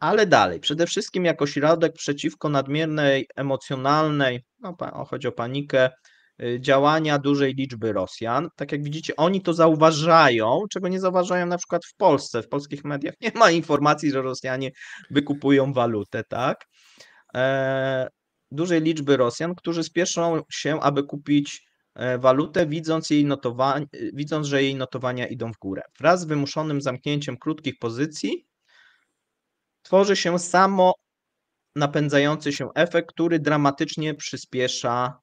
Ale dalej, przede wszystkim jako środek przeciwko nadmiernej, emocjonalnej, no, chodzi o panikę, y, działania dużej liczby Rosjan. Tak jak widzicie, oni to zauważają, czego nie zauważają na przykład w Polsce. W polskich mediach nie ma informacji, że Rosjanie wykupują walutę, tak? E, dużej liczby Rosjan, którzy spieszą się, aby kupić E, walutę, widząc, jej notowanie, widząc, że jej notowania idą w górę. Wraz z wymuszonym zamknięciem krótkich pozycji tworzy się samo napędzający się efekt, który dramatycznie przyspiesza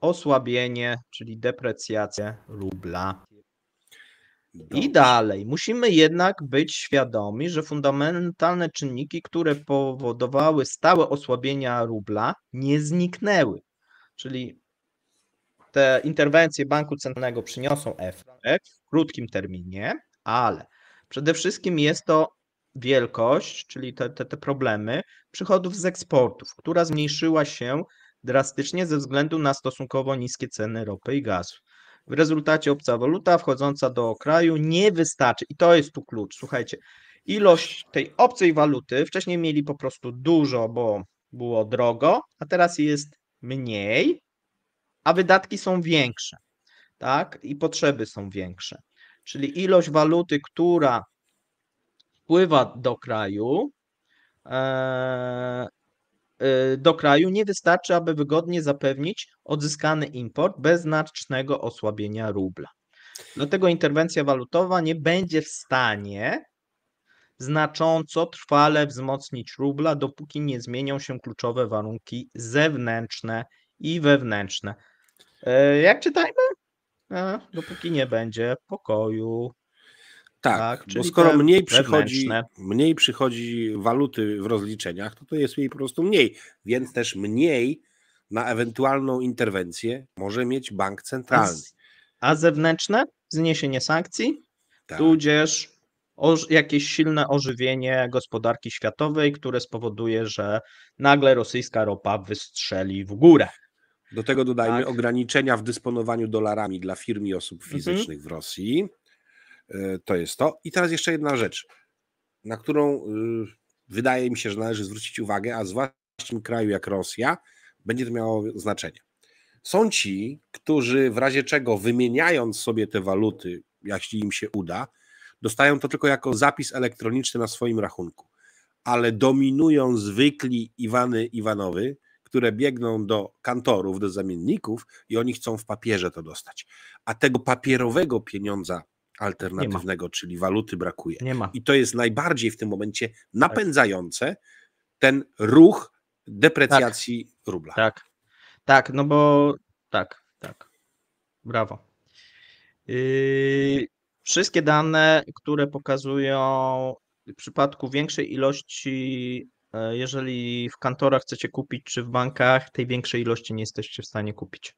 osłabienie, czyli deprecjację rubla. I dalej. Musimy jednak być świadomi, że fundamentalne czynniki, które powodowały stałe osłabienia rubla, nie zniknęły. Czyli te interwencje banku centralnego przyniosą efekt w krótkim terminie, ale przede wszystkim jest to wielkość, czyli te, te, te problemy przychodów z eksportów, która zmniejszyła się drastycznie ze względu na stosunkowo niskie ceny ropy i gazu. W rezultacie obca waluta wchodząca do kraju nie wystarczy. I to jest tu klucz. Słuchajcie, ilość tej obcej waluty, wcześniej mieli po prostu dużo, bo było drogo, a teraz jest mniej, a wydatki są większe, tak? I potrzeby są większe. Czyli ilość waluty, która wpływa do kraju, e, e, do kraju nie wystarczy, aby wygodnie zapewnić odzyskany import bez znacznego osłabienia rubla. Dlatego interwencja walutowa nie będzie w stanie znacząco trwale wzmocnić rubla, dopóki nie zmienią się kluczowe warunki zewnętrzne i wewnętrzne E, jak czytajmy? A, e, dopóki nie będzie pokoju. Tak, tak bo skoro mniej przychodzi, mniej przychodzi waluty w rozliczeniach, to to jest jej po prostu mniej, więc też mniej na ewentualną interwencję może mieć bank centralny. A, a zewnętrzne? Zniesienie sankcji, tak. tudzież oż, jakieś silne ożywienie gospodarki światowej, które spowoduje, że nagle rosyjska ropa wystrzeli w górę. Do tego dodajmy tak. ograniczenia w dysponowaniu dolarami dla firm i osób mhm. fizycznych mhm. w Rosji. E, to jest to. I teraz jeszcze jedna rzecz, na którą y, wydaje mi się, że należy zwrócić uwagę, a zwłaszcza w tym kraju jak Rosja, będzie to miało znaczenie. Są ci, którzy w razie czego wymieniając sobie te waluty, jeśli im się uda, dostają to tylko jako zapis elektroniczny na swoim rachunku. Ale dominują zwykli Iwany Iwanowy, które biegną do kantorów, do zamienników i oni chcą w papierze to dostać. A tego papierowego pieniądza alternatywnego, czyli waluty brakuje. Nie ma. I to jest najbardziej w tym momencie tak. napędzające ten ruch deprecjacji tak. rubla. Tak, tak, no bo tak, tak. Brawo. Yy, wszystkie dane, które pokazują w przypadku większej ilości E, jeżeli w kantorach chcecie kupić, czy w bankach, tej większej ilości nie jesteście w stanie kupić.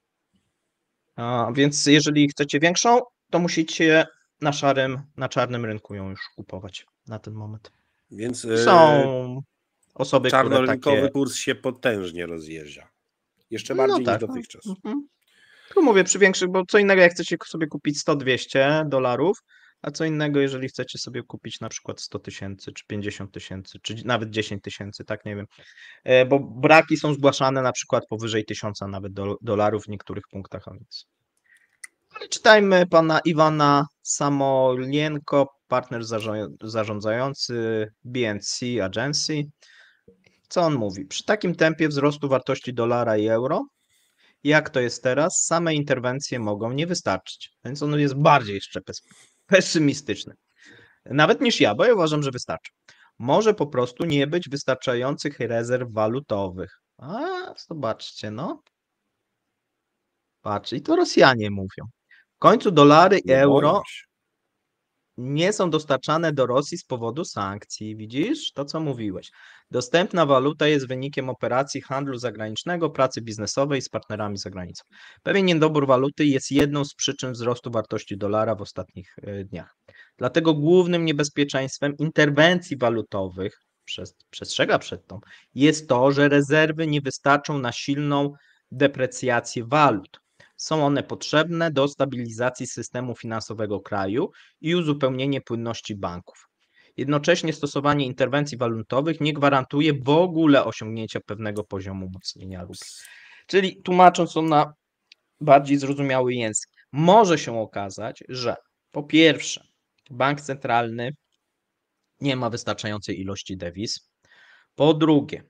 A więc jeżeli chcecie większą, to musicie na szarym, na czarnym rynku ją już kupować na ten moment. Więc e, są osoby, czarnorynkowy które takie... kurs się potężnie rozjeżdża. Jeszcze no bardziej tak, no tak. niż dotychczas. Mhm. Tu mówię przy większych, bo co innego jak chcecie sobie kupić 100-200 dolarów, a co innego, jeżeli chcecie sobie kupić na przykład 100 tysięcy, czy 50 tysięcy, czy nawet 10 tysięcy, tak nie wiem, e, bo braki są zgłaszane na przykład powyżej tysiąca, nawet dolarów w niektórych punktach, a więc. Ale czytajmy pana Iwana Samolienko, partner zarządzający BNC Agency. Co on mówi? Przy takim tempie wzrostu wartości dolara i euro, jak to jest teraz, same interwencje mogą nie wystarczyć. Więc on jest bardziej jeszcze pesymistyczny. Nawet niż ja, bo ja uważam, że wystarczy. Może po prostu nie być wystarczających rezerw walutowych. A, zobaczcie, no. Patrz, i to Rosjanie mówią. W końcu dolary, i euro, nie są dostarczane do Rosji z powodu sankcji. Widzisz to, co mówiłeś. Dostępna waluta jest wynikiem operacji handlu zagranicznego, pracy biznesowej z partnerami za granicą. Pewien niedobór waluty jest jedną z przyczyn wzrostu wartości dolara w ostatnich e, dniach. Dlatego głównym niebezpieczeństwem interwencji walutowych, przestrzega przed tą, jest to, że rezerwy nie wystarczą na silną deprecjację walut. Są one potrzebne do stabilizacji systemu finansowego kraju i uzupełnienie płynności banków. Jednocześnie stosowanie interwencji walutowych nie gwarantuje w ogóle osiągnięcia pewnego poziomu umocnienia rubli. Czyli tłumacząc to na bardziej zrozumiały język, może się okazać, że po pierwsze, bank centralny nie ma wystarczającej ilości dewiz. Po drugie,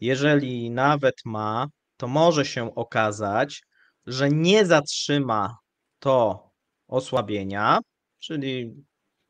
jeżeli nawet ma, to może się okazać, że nie zatrzyma to osłabienia, czyli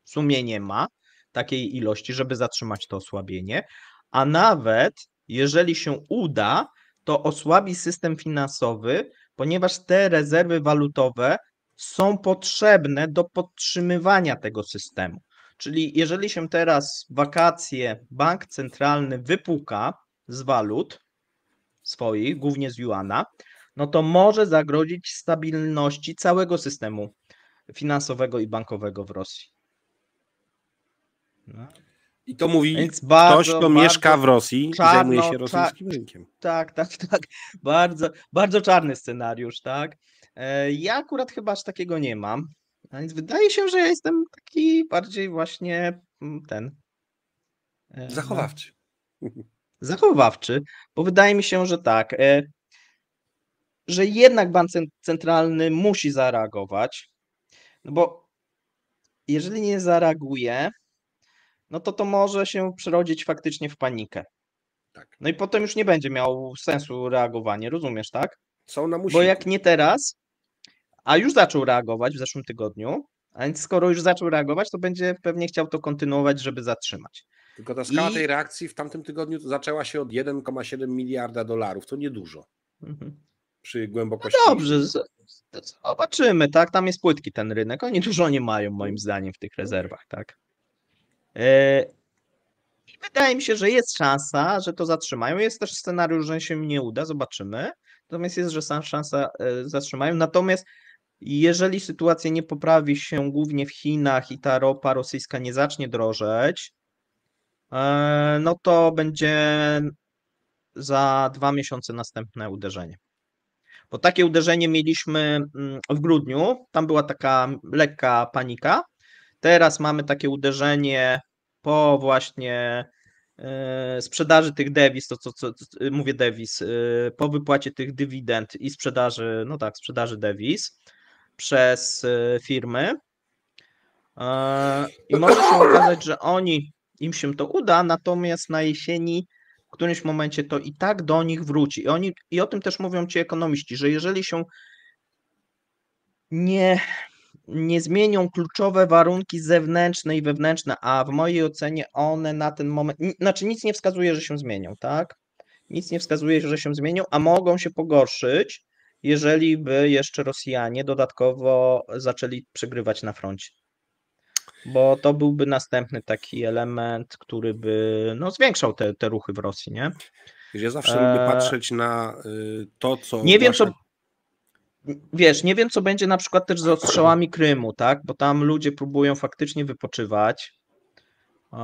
w sumie nie ma takiej ilości, żeby zatrzymać to osłabienie, a nawet jeżeli się uda, to osłabi system finansowy, ponieważ te rezerwy walutowe są potrzebne do podtrzymywania tego systemu. Czyli jeżeli się teraz wakacje bank centralny wypuka z walut swoich, głównie z juana, no to może zagrozić stabilności całego systemu finansowego i bankowego w Rosji. No. I to mówi Więc bardzo, ktoś, kto mieszka w Rosji i zajmuje się rosyjskim rynkiem. Tak, tak, tak. Bardzo, bardzo czarny scenariusz, tak. E, ja akurat chyba aż takiego nie mam. więc wydaje się, że ja jestem taki bardziej właśnie mm, ten. E, no. Zachowawczy. Zachowawczy, bo wydaje mi się, że tak. E, że jednak bank centralny musi zareagować, no bo jeżeli nie zareaguje, no to to może się przerodzić faktycznie w panikę. Tak. No i potem już nie będzie miał sensu reagowanie, rozumiesz, tak? musi. Bo jak nie teraz, a już zaczął reagować w zeszłym tygodniu, a więc skoro już zaczął reagować, to będzie pewnie chciał to kontynuować, żeby zatrzymać. Tylko ta skala I... tej reakcji w tamtym tygodniu zaczęła się od 1,7 miliarda dolarów, to niedużo. Mhm przy głębokości. No dobrze, zobaczymy, tak? Tam jest płytki ten rynek. Oni dużo nie mają, moim zdaniem, w tych rezerwach, tak? I e, wydaje mi się, że jest szansa, że to zatrzymają. Jest też scenariusz, że się nie uda, zobaczymy. Natomiast jest, że sam szansa e, zatrzymają. Natomiast jeżeli sytuacja nie poprawi się głównie w Chinach i ta ropa rosyjska nie zacznie drożeć, e, no to będzie za dwa miesiące następne uderzenie. Bo takie uderzenie mieliśmy mm, w grudniu, tam była taka lekka panika. Teraz mamy takie uderzenie po właśnie e, sprzedaży tych dewiz, to co, co, co mówię dewiz, e, po wypłacie tych dywidend i sprzedaży, no tak, sprzedaży dewiz przez e, firmy. I może się okazać, że oni, im się to uda, natomiast na jesieni którymś momencie to i tak do nich wróci. I, oni, i o tym też mówią ci ekonomiści, że jeżeli się nie, nie zmienią kluczowe warunki zewnętrzne i wewnętrzne, a w mojej ocenie one na ten moment, znaczy nic nie wskazuje, że się zmienią, tak? Nic nie wskazuje, że się zmienią, a mogą się pogorszyć, jeżeli by jeszcze Rosjanie dodatkowo zaczęli przegrywać na froncie bo to byłby następny taki element, który by no, zwiększał te, te ruchy w Rosji, nie? Ja zawsze e... lubię patrzeć na y, to, co. Nie wiem, co. Wiesz, nie wiem, co będzie na przykład też z ostrzałami Krymu, tak? Bo tam ludzie próbują faktycznie wypoczywać. E,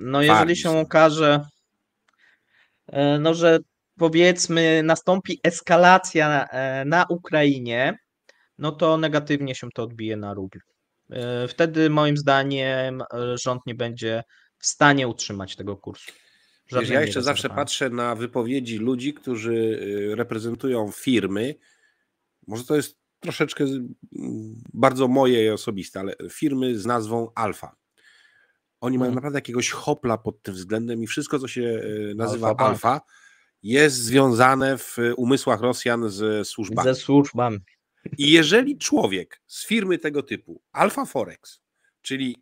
no, jeżeli się okaże, e, no, że powiedzmy, nastąpi eskalacja e, na, Ukrainie, no to negatywnie się to odbije na rublu. E, wtedy moim zdaniem e, rząd nie będzie w stanie utrzymać tego kursu. Wiesz, ja jeszcze zawsze patrzę na wypowiedzi ludzi, którzy y, reprezentują firmy. Może to jest troszeczkę mm, bardzo moje i osobiste, ale firmy z nazwą Alfa. Oni mają mhm. naprawdę jakiegoś hopla pod tym względem i wszystko, co się e, nazywa Alfa, Alfa jest związane w y, umysłach Rosjan z służbami. Ze służbami. I jeżeli człowiek z firmy tego typu, Alfa Forex, czyli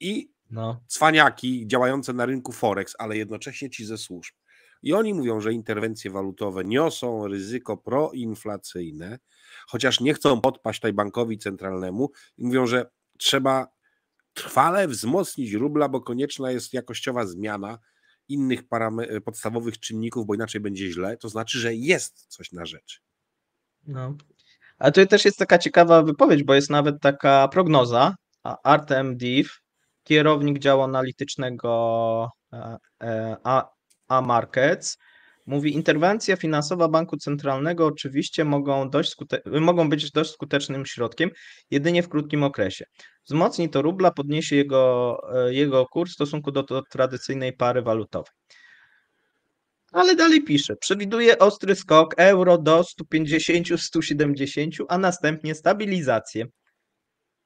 i no. cwaniaki działające na rynku Forex, ale jednocześnie ci ze służb, i oni mówią, że interwencje walutowe niosą ryzyko proinflacyjne, chociaż nie chcą podpaść tutaj bankowi centralnemu i mówią, że trzeba trwale wzmocnić rubla, bo konieczna jest jakościowa zmiana innych podstawowych czynników, bo inaczej będzie źle, to znaczy, że jest coś na rzeczy. No. Ale tutaj też jest taka ciekawa wypowiedź, bo jest nawet taka prognoza. Artem Div, kierownik działu analitycznego e, e, A-Markets, mówi: Interwencja finansowa banku centralnego oczywiście mogą, dość mogą być dość skutecznym środkiem, jedynie w krótkim okresie. Wzmocni to rubla, podniesie jego, e, jego kurs w stosunku do, do tradycyjnej pary walutowej. Ale dalej pisze, przewiduje ostry skok euro do 150-170, a następnie stabilizację.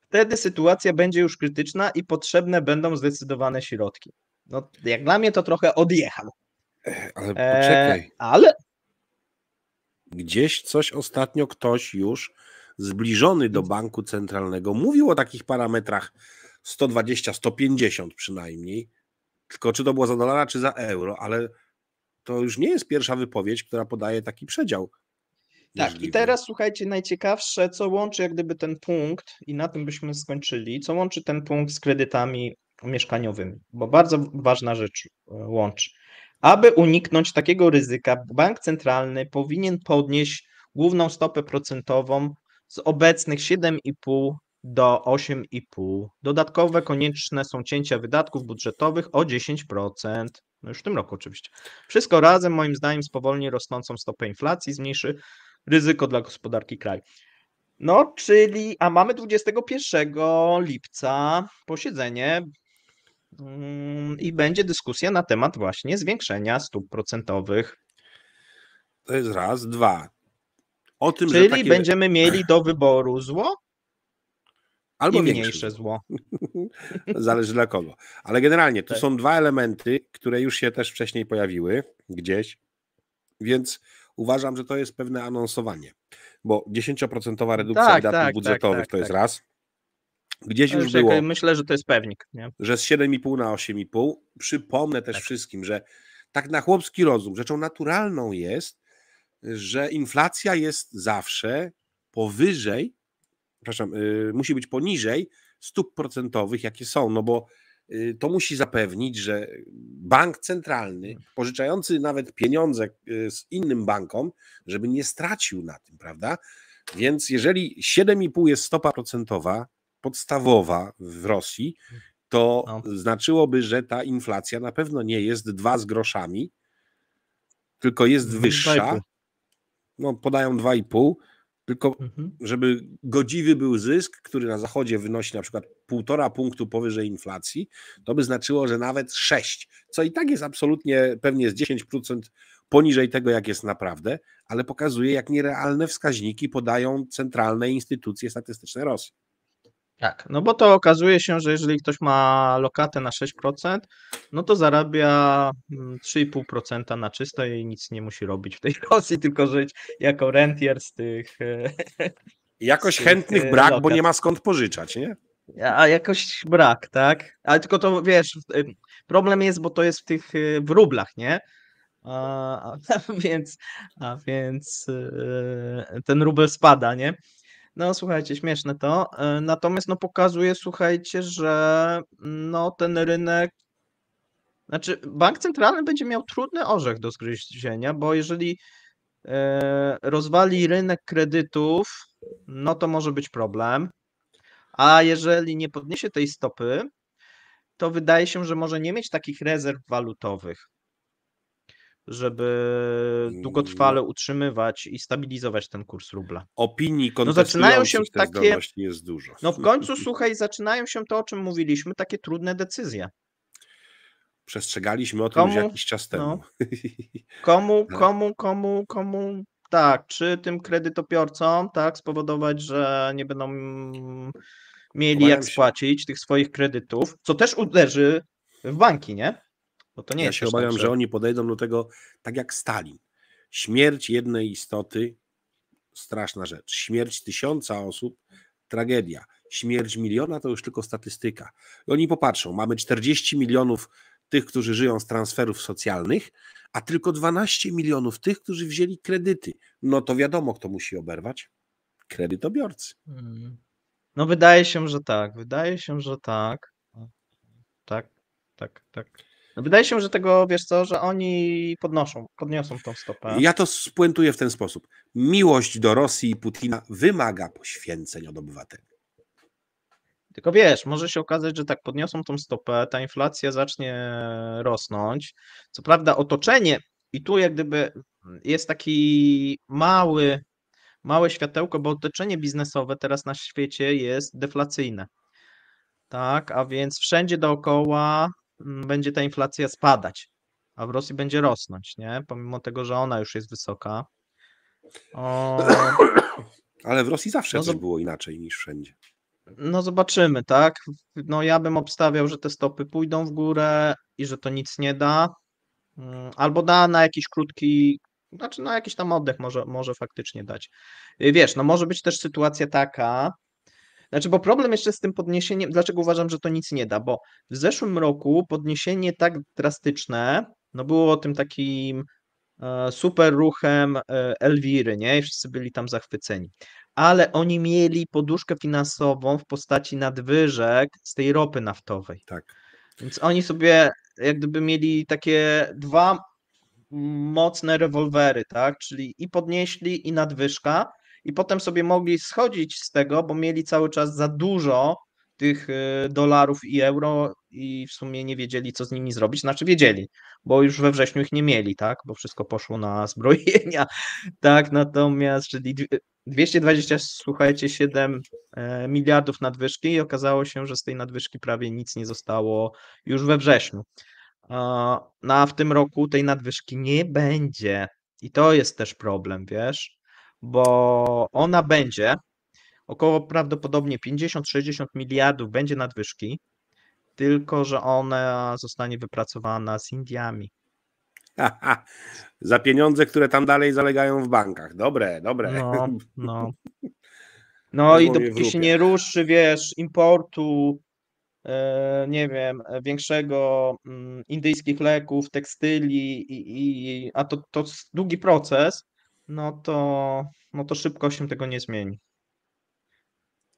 Wtedy sytuacja będzie już krytyczna i potrzebne będą zdecydowane środki. No, jak dla mnie to trochę odjechał. Ale e, poczekaj. E, ale. Gdzieś coś ostatnio ktoś już zbliżony do banku centralnego mówił o takich parametrach 120, 150 przynajmniej. Tylko czy to było za dolara, czy za euro, ale to już nie jest pierwsza wypowiedź, która podaje taki przedział. Tak, możliwy. i teraz słuchajcie, najciekawsze, co łączy jak gdyby ten punkt, i na tym byśmy skończyli, co łączy ten punkt z kredytami mieszkaniowymi, bo bardzo ważna rzecz e, łączy. Aby uniknąć takiego ryzyka, bank centralny powinien podnieść główną stopę procentową z obecnych 7,5 do 8,5. Dodatkowe konieczne są cięcia wydatków budżetowych o 10% no już w tym roku oczywiście. Wszystko razem, moim zdaniem, spowolni rosnącą stopę inflacji, zmniejszy ryzyko dla gospodarki kraju. No, czyli, a mamy 21 lipca posiedzenie mm, i będzie dyskusja na temat właśnie zwiększenia stóp procentowych. To jest raz, dwa. Tym, Czyli takie... będziemy mieli do wyboru zło Albo mniejsze zło. Zależy dla kogo. Ale generalnie to tak. są dwa elementy, które już się też wcześniej pojawiły gdzieś, więc uważam, że to jest pewne anonsowanie, bo 10% redukcja tak, wydatków tak, tak budżetowych tak, to jest tak. raz. Gdzieś już było. myślę, że to jest pewnik. Nie? Że z 7,5 na 8,5. Przypomnę też wszystkim, że tak na chłopski rozum rzeczą naturalną jest, że inflacja jest zawsze powyżej przepraszam, y, musi być poniżej stóp procentowych, jakie są, no bo y, to musi zapewnić, że bank centralny, tak. pożyczający nawet pieniądze y, z innym bankom, żeby nie stracił na tym, prawda? Więc jeżeli 7,5 jest stopa procentowa podstawowa w Rosji, to no. znaczyłoby, że ta inflacja na pewno nie jest dwa z groszami, tylko jest wyższa. No, podają 2,5 tylko mhm. żeby godziwy był zysk, który na zachodzie wynosi na przykład półtora punktu powyżej inflacji, to by znaczyło, że nawet 6, co i tak jest absolutnie pewnie z 10% poniżej tego, jak jest naprawdę, ale pokazuje, jak nierealne wskaźniki podają centralne instytucje statystyczne Rosji. Tak, no bo to okazuje się, że jeżeli ktoś ma lokatę na 6%, no to zarabia 3,5% mm, na czysto i nic nie musi robić w tej Rosji, tylko żyć jako rentier z tych. E, jakoś z tych chętnych e, brak, lokat. bo nie ma skąd pożyczać, nie? A jakoś brak, tak? Ale tylko to wiesz, e, problem jest, bo to jest w tych w rublach, nie? A, a więc, a więc ten rubel spada, nie? No słuchajcie, śmieszne to. E, natomiast no pokazuje, słuchajcie, że no ten rynek znaczy, bank centralny będzie miał trudny orzech do zgryzienia, bo jeżeli e, rozwali rynek kredytów, no to może być problem. A jeżeli nie podniesie tej stopy, to wydaje się, że może nie mieć takich rezerw walutowych żeby długotrwale mm. utrzymywać i stabilizować ten kurs rubla. Opinii no zaczynają się takie jest dużo. No w końcu słuchaj, zaczynają się to o czym mówiliśmy, takie trudne decyzje. Przestrzegaliśmy o tym komu, już jakiś czas no. temu. No. Komu, tak. komu, komu, komu tak, czy tym kredytobiorcom tak spowodować, że nie będą mieli jak się. spłacić tych swoich kredytów, co też uderzy w banki, nie? Bo to nie ja jest się tak, obawiam, tak, że... że oni podejdą do tego tak jak Stalin. Śmierć jednej istoty, straszna rzecz. Śmierć tysiąca osób, tragedia. Śmierć miliona to już tylko statystyka. I oni popatrzą, mamy 40 milionów tych, którzy żyją z transferów socjalnych, a tylko 12 milionów tych, którzy wzięli kredyty. No to wiadomo, kto musi oberwać. Kredytobiorcy. Mm. No wydaje się, że tak. Wydaje się, że tak. Tak, tak, tak. No, wydaje się, że tego, wiesz co, że oni podnoszą, podniosą tą stopę. Ja to spuentuję w ten sposób. Miłość do Rosji i Putina wymaga poświęceń od obywateli. Tylko wiesz, może się okazać, że tak podniosą tą stopę, ta inflacja zacznie rosnąć. Co prawda otoczenie i tu jak gdyby jest taki mały, małe światełko, bo otoczenie biznesowe teraz na świecie jest deflacyjne. Tak, a więc wszędzie dookoła będzie ta inflacja spadać, a w Rosji będzie rosnąć, nie? Pomimo tego, że ona już jest wysoka. O... Ale w Rosji zawsze no, było inaczej niż wszędzie. No zobaczymy, tak? No ja bym obstawiał, że te stopy pójdą w górę i że to nic nie da. Mm, albo da na jakiś krótki, znaczy na jakiś tam oddech może, może faktycznie dać. Wiesz, no może być też sytuacja taka, znaczy, bo problem jeszcze z tym podniesieniem, dlaczego uważam, że to nic nie da, bo w zeszłym roku podniesienie tak drastyczne, no było tym takim e, super ruchem e, Elwiry, nie? wszyscy byli tam zachwyceni. Ale oni mieli poduszkę finansową w postaci nadwyżek z tej ropy naftowej. Tak. Więc oni sobie jak gdyby mieli takie dwa mm, mocne rewolwery, tak? Czyli i podnieśli, i nadwyżka, i potem sobie mogli schodzić z tego, bo mieli cały czas za dużo tych y, dolarów i euro i w sumie nie wiedzieli, co z nimi zrobić. Znaczy wiedzieli, bo już we wrześniu ich nie mieli, tak? Bo wszystko poszło na zbrojenia, tak? Natomiast, czyli 220, słuchajcie, 7 e, miliardów nadwyżki i okazało się, że z tej nadwyżki prawie nic nie zostało już we wrześniu. No, a w tym roku tej nadwyżki nie będzie. I to jest też problem, wiesz? bo ona będzie około prawdopodobnie 50-60 miliardów będzie nadwyżki, tylko że ona zostanie wypracowana z Indiami. za pieniądze, które tam dalej zalegają w bankach. Dobre, dobre. No, no. no i dopóki się nie ruszy, wiesz, importu, e, nie wiem, większego mm, indyjskich leków, tekstyli, i, i, a to, to długi proces, no to, no to szybko się tego nie zmieni.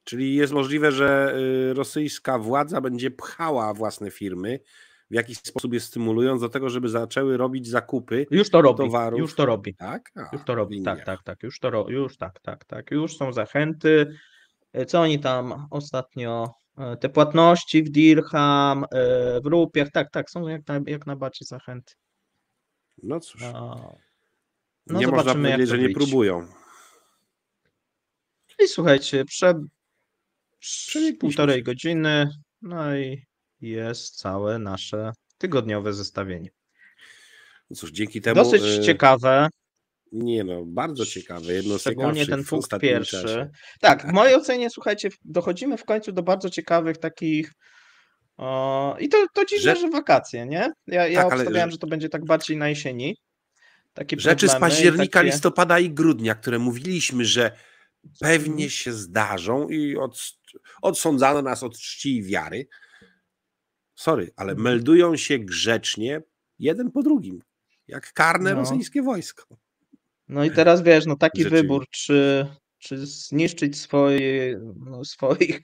Czyli jest możliwe, że y, rosyjska władza będzie pchała własne firmy w jakiś sposób je stymulując do tego, żeby zaczęły robić zakupy już to robi, towarów. Już to robi. Tak? A, już to robi, tak, tak, tak, już to ro, już tak, tak, tak, już są zachęty. E, co oni tam ostatnio e, te płatności w dirham, e, w rupiach, tak, tak, są jak, na, jak najbardziej zachęty. No cóż. No. No nie można powiedzieć, że nie być. próbują. I słuchajcie, prze... półtorej godziny, no i jest całe nasze tygodniowe zestawienie. No cóż, dzięki temu... Dosyć y, ciekawe. Nie no, bardzo ciekawe. Jedno Szczególnie ten punkt pierwszy. Czasie. Tak, w tak. mojej ocenie, słuchajcie, dochodzimy w końcu do bardzo ciekawych takich o... i to, to dziwne, że... że wakacje, nie? Ja, ja tak, obstawiałem, ale... że to będzie tak bardziej na jesieni. Takie Rzeczy z października, takie... listopada i grudnia, które mówiliśmy, że pewnie mhm. się zdarzą i od, odsądzano nas od czci i wiary. Sorry, ale mhm. meldują się grzecznie jeden po drugim, jak karne no. rosyjskie wojsko. No i teraz wiesz, no taki wybór, czy, czy zniszczyć swoje, no, swoich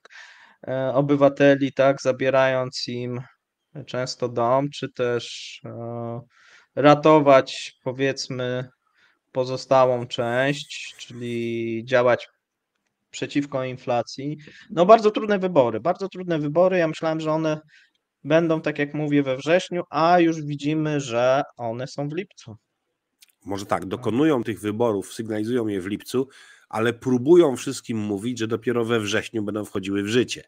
e, obywateli, tak, zabierając im często dom, czy też e, ratować powiedzmy pozostałą część, czyli działać przeciwko inflacji. No bardzo trudne wybory, bardzo trudne wybory. Ja myślałem, że one będą, tak jak mówię, we wrześniu, a już widzimy, że one są w lipcu. Może tak, dokonują tych wyborów, sygnalizują je w lipcu, ale próbują wszystkim mówić, że dopiero we wrześniu będą wchodziły w życie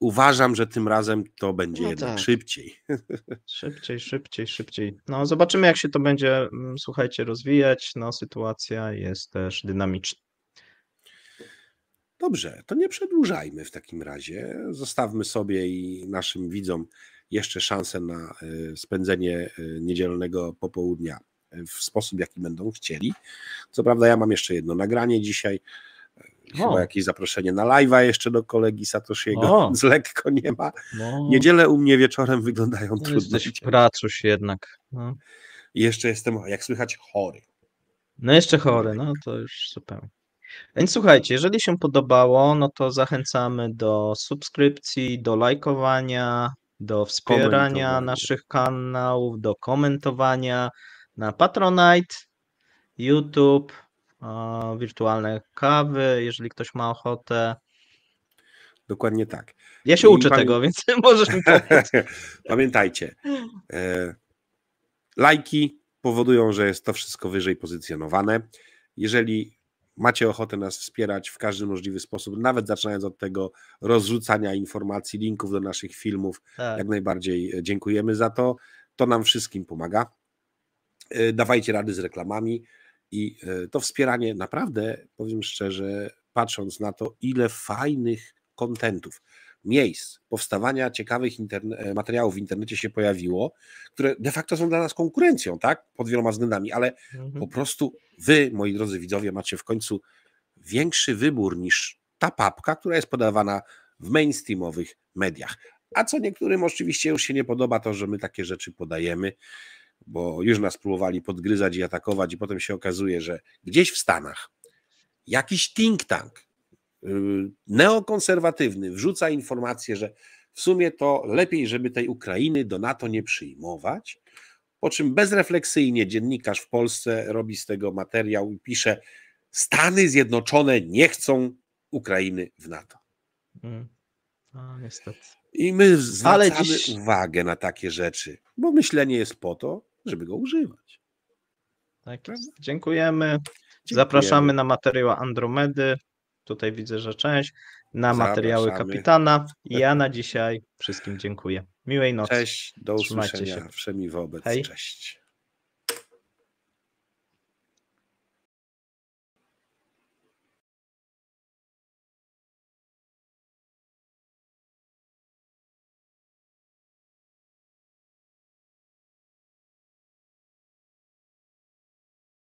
uważam, że tym razem to będzie no jednak tak. szybciej. Szybciej, szybciej, szybciej. No, zobaczymy, jak się to będzie, mm, słuchajcie, rozwijać. No, sytuacja jest też dynamiczna. Dobrze, to nie przedłużajmy w takim razie. Zostawmy sobie i naszym widzom jeszcze szansę na e, spędzenie e, niedzielnego popołudnia w sposób, jaki będą chcieli. Co prawda, ja mam jeszcze jedno nagranie dzisiaj no. Chyba jakieś zaproszenie na live'a jeszcze do kolegi Satoshiego, no. więc lekko nie ma. No. Niedzielę u mnie wieczorem wyglądają no, trudno. Jesteś jednak. No. Jeszcze jestem, jak słychać, chory. No jeszcze chory, no to już super Więc słuchajcie, jeżeli się podobało, no to zachęcamy do subskrypcji, do lajkowania, do wspierania naszych kanałów, do komentowania na Patronite, YouTube, wirtualne kawy, jeżeli ktoś ma ochotę. Dokładnie tak. Ja się I uczę pamię... tego, więc możesz mi pomóc. Pamiętajcie, e, lajki powodują, że jest to wszystko wyżej pozycjonowane. Jeżeli macie ochotę nas wspierać w każdy możliwy sposób, nawet zaczynając od tego rozrzucania informacji, linków do naszych filmów, tak. jak najbardziej e, dziękujemy za to. To nam wszystkim pomaga. E, dawajcie rady z reklamami i e, to wspieranie naprawdę, powiem szczerze, patrząc na to, ile fajnych kontentów, miejsc powstawania ciekawych e, materiałów w internecie się pojawiło, które de facto są dla nas konkurencją, tak? Pod wieloma względami, ale mhm. po prostu wy, moi drodzy widzowie, macie w końcu większy wybór niż ta papka, która jest podawana w mainstreamowych mediach. A co niektórym oczywiście już się nie podoba, to że my takie rzeczy podajemy bo już nas próbowali podgryzać i atakować, i potem się okazuje, że gdzieś w Stanach jakiś think tank y, neokonserwatywny wrzuca informację, że w sumie to lepiej, żeby tej Ukrainy do NATO nie przyjmować. Po czym bezrefleksyjnie dziennikarz w Polsce robi z tego materiał i pisze: Stany Zjednoczone nie chcą Ukrainy w NATO. Hmm. A, no, niestety. I my zwracamy dziś... uwagę na takie rzeczy, bo myślenie jest po to, żeby go używać. Tak jest. Dziękujemy. Dziękujemy. Zapraszamy na materiał Andromedy. Tutaj widzę, że część. Na Zapraszamy. materiały kapitana. Ja tak. na dzisiaj wszystkim dziękuję. Miłej nocy. Cześć, do usłyszenia. Się. Wszemi wobec. Hej. Cześć.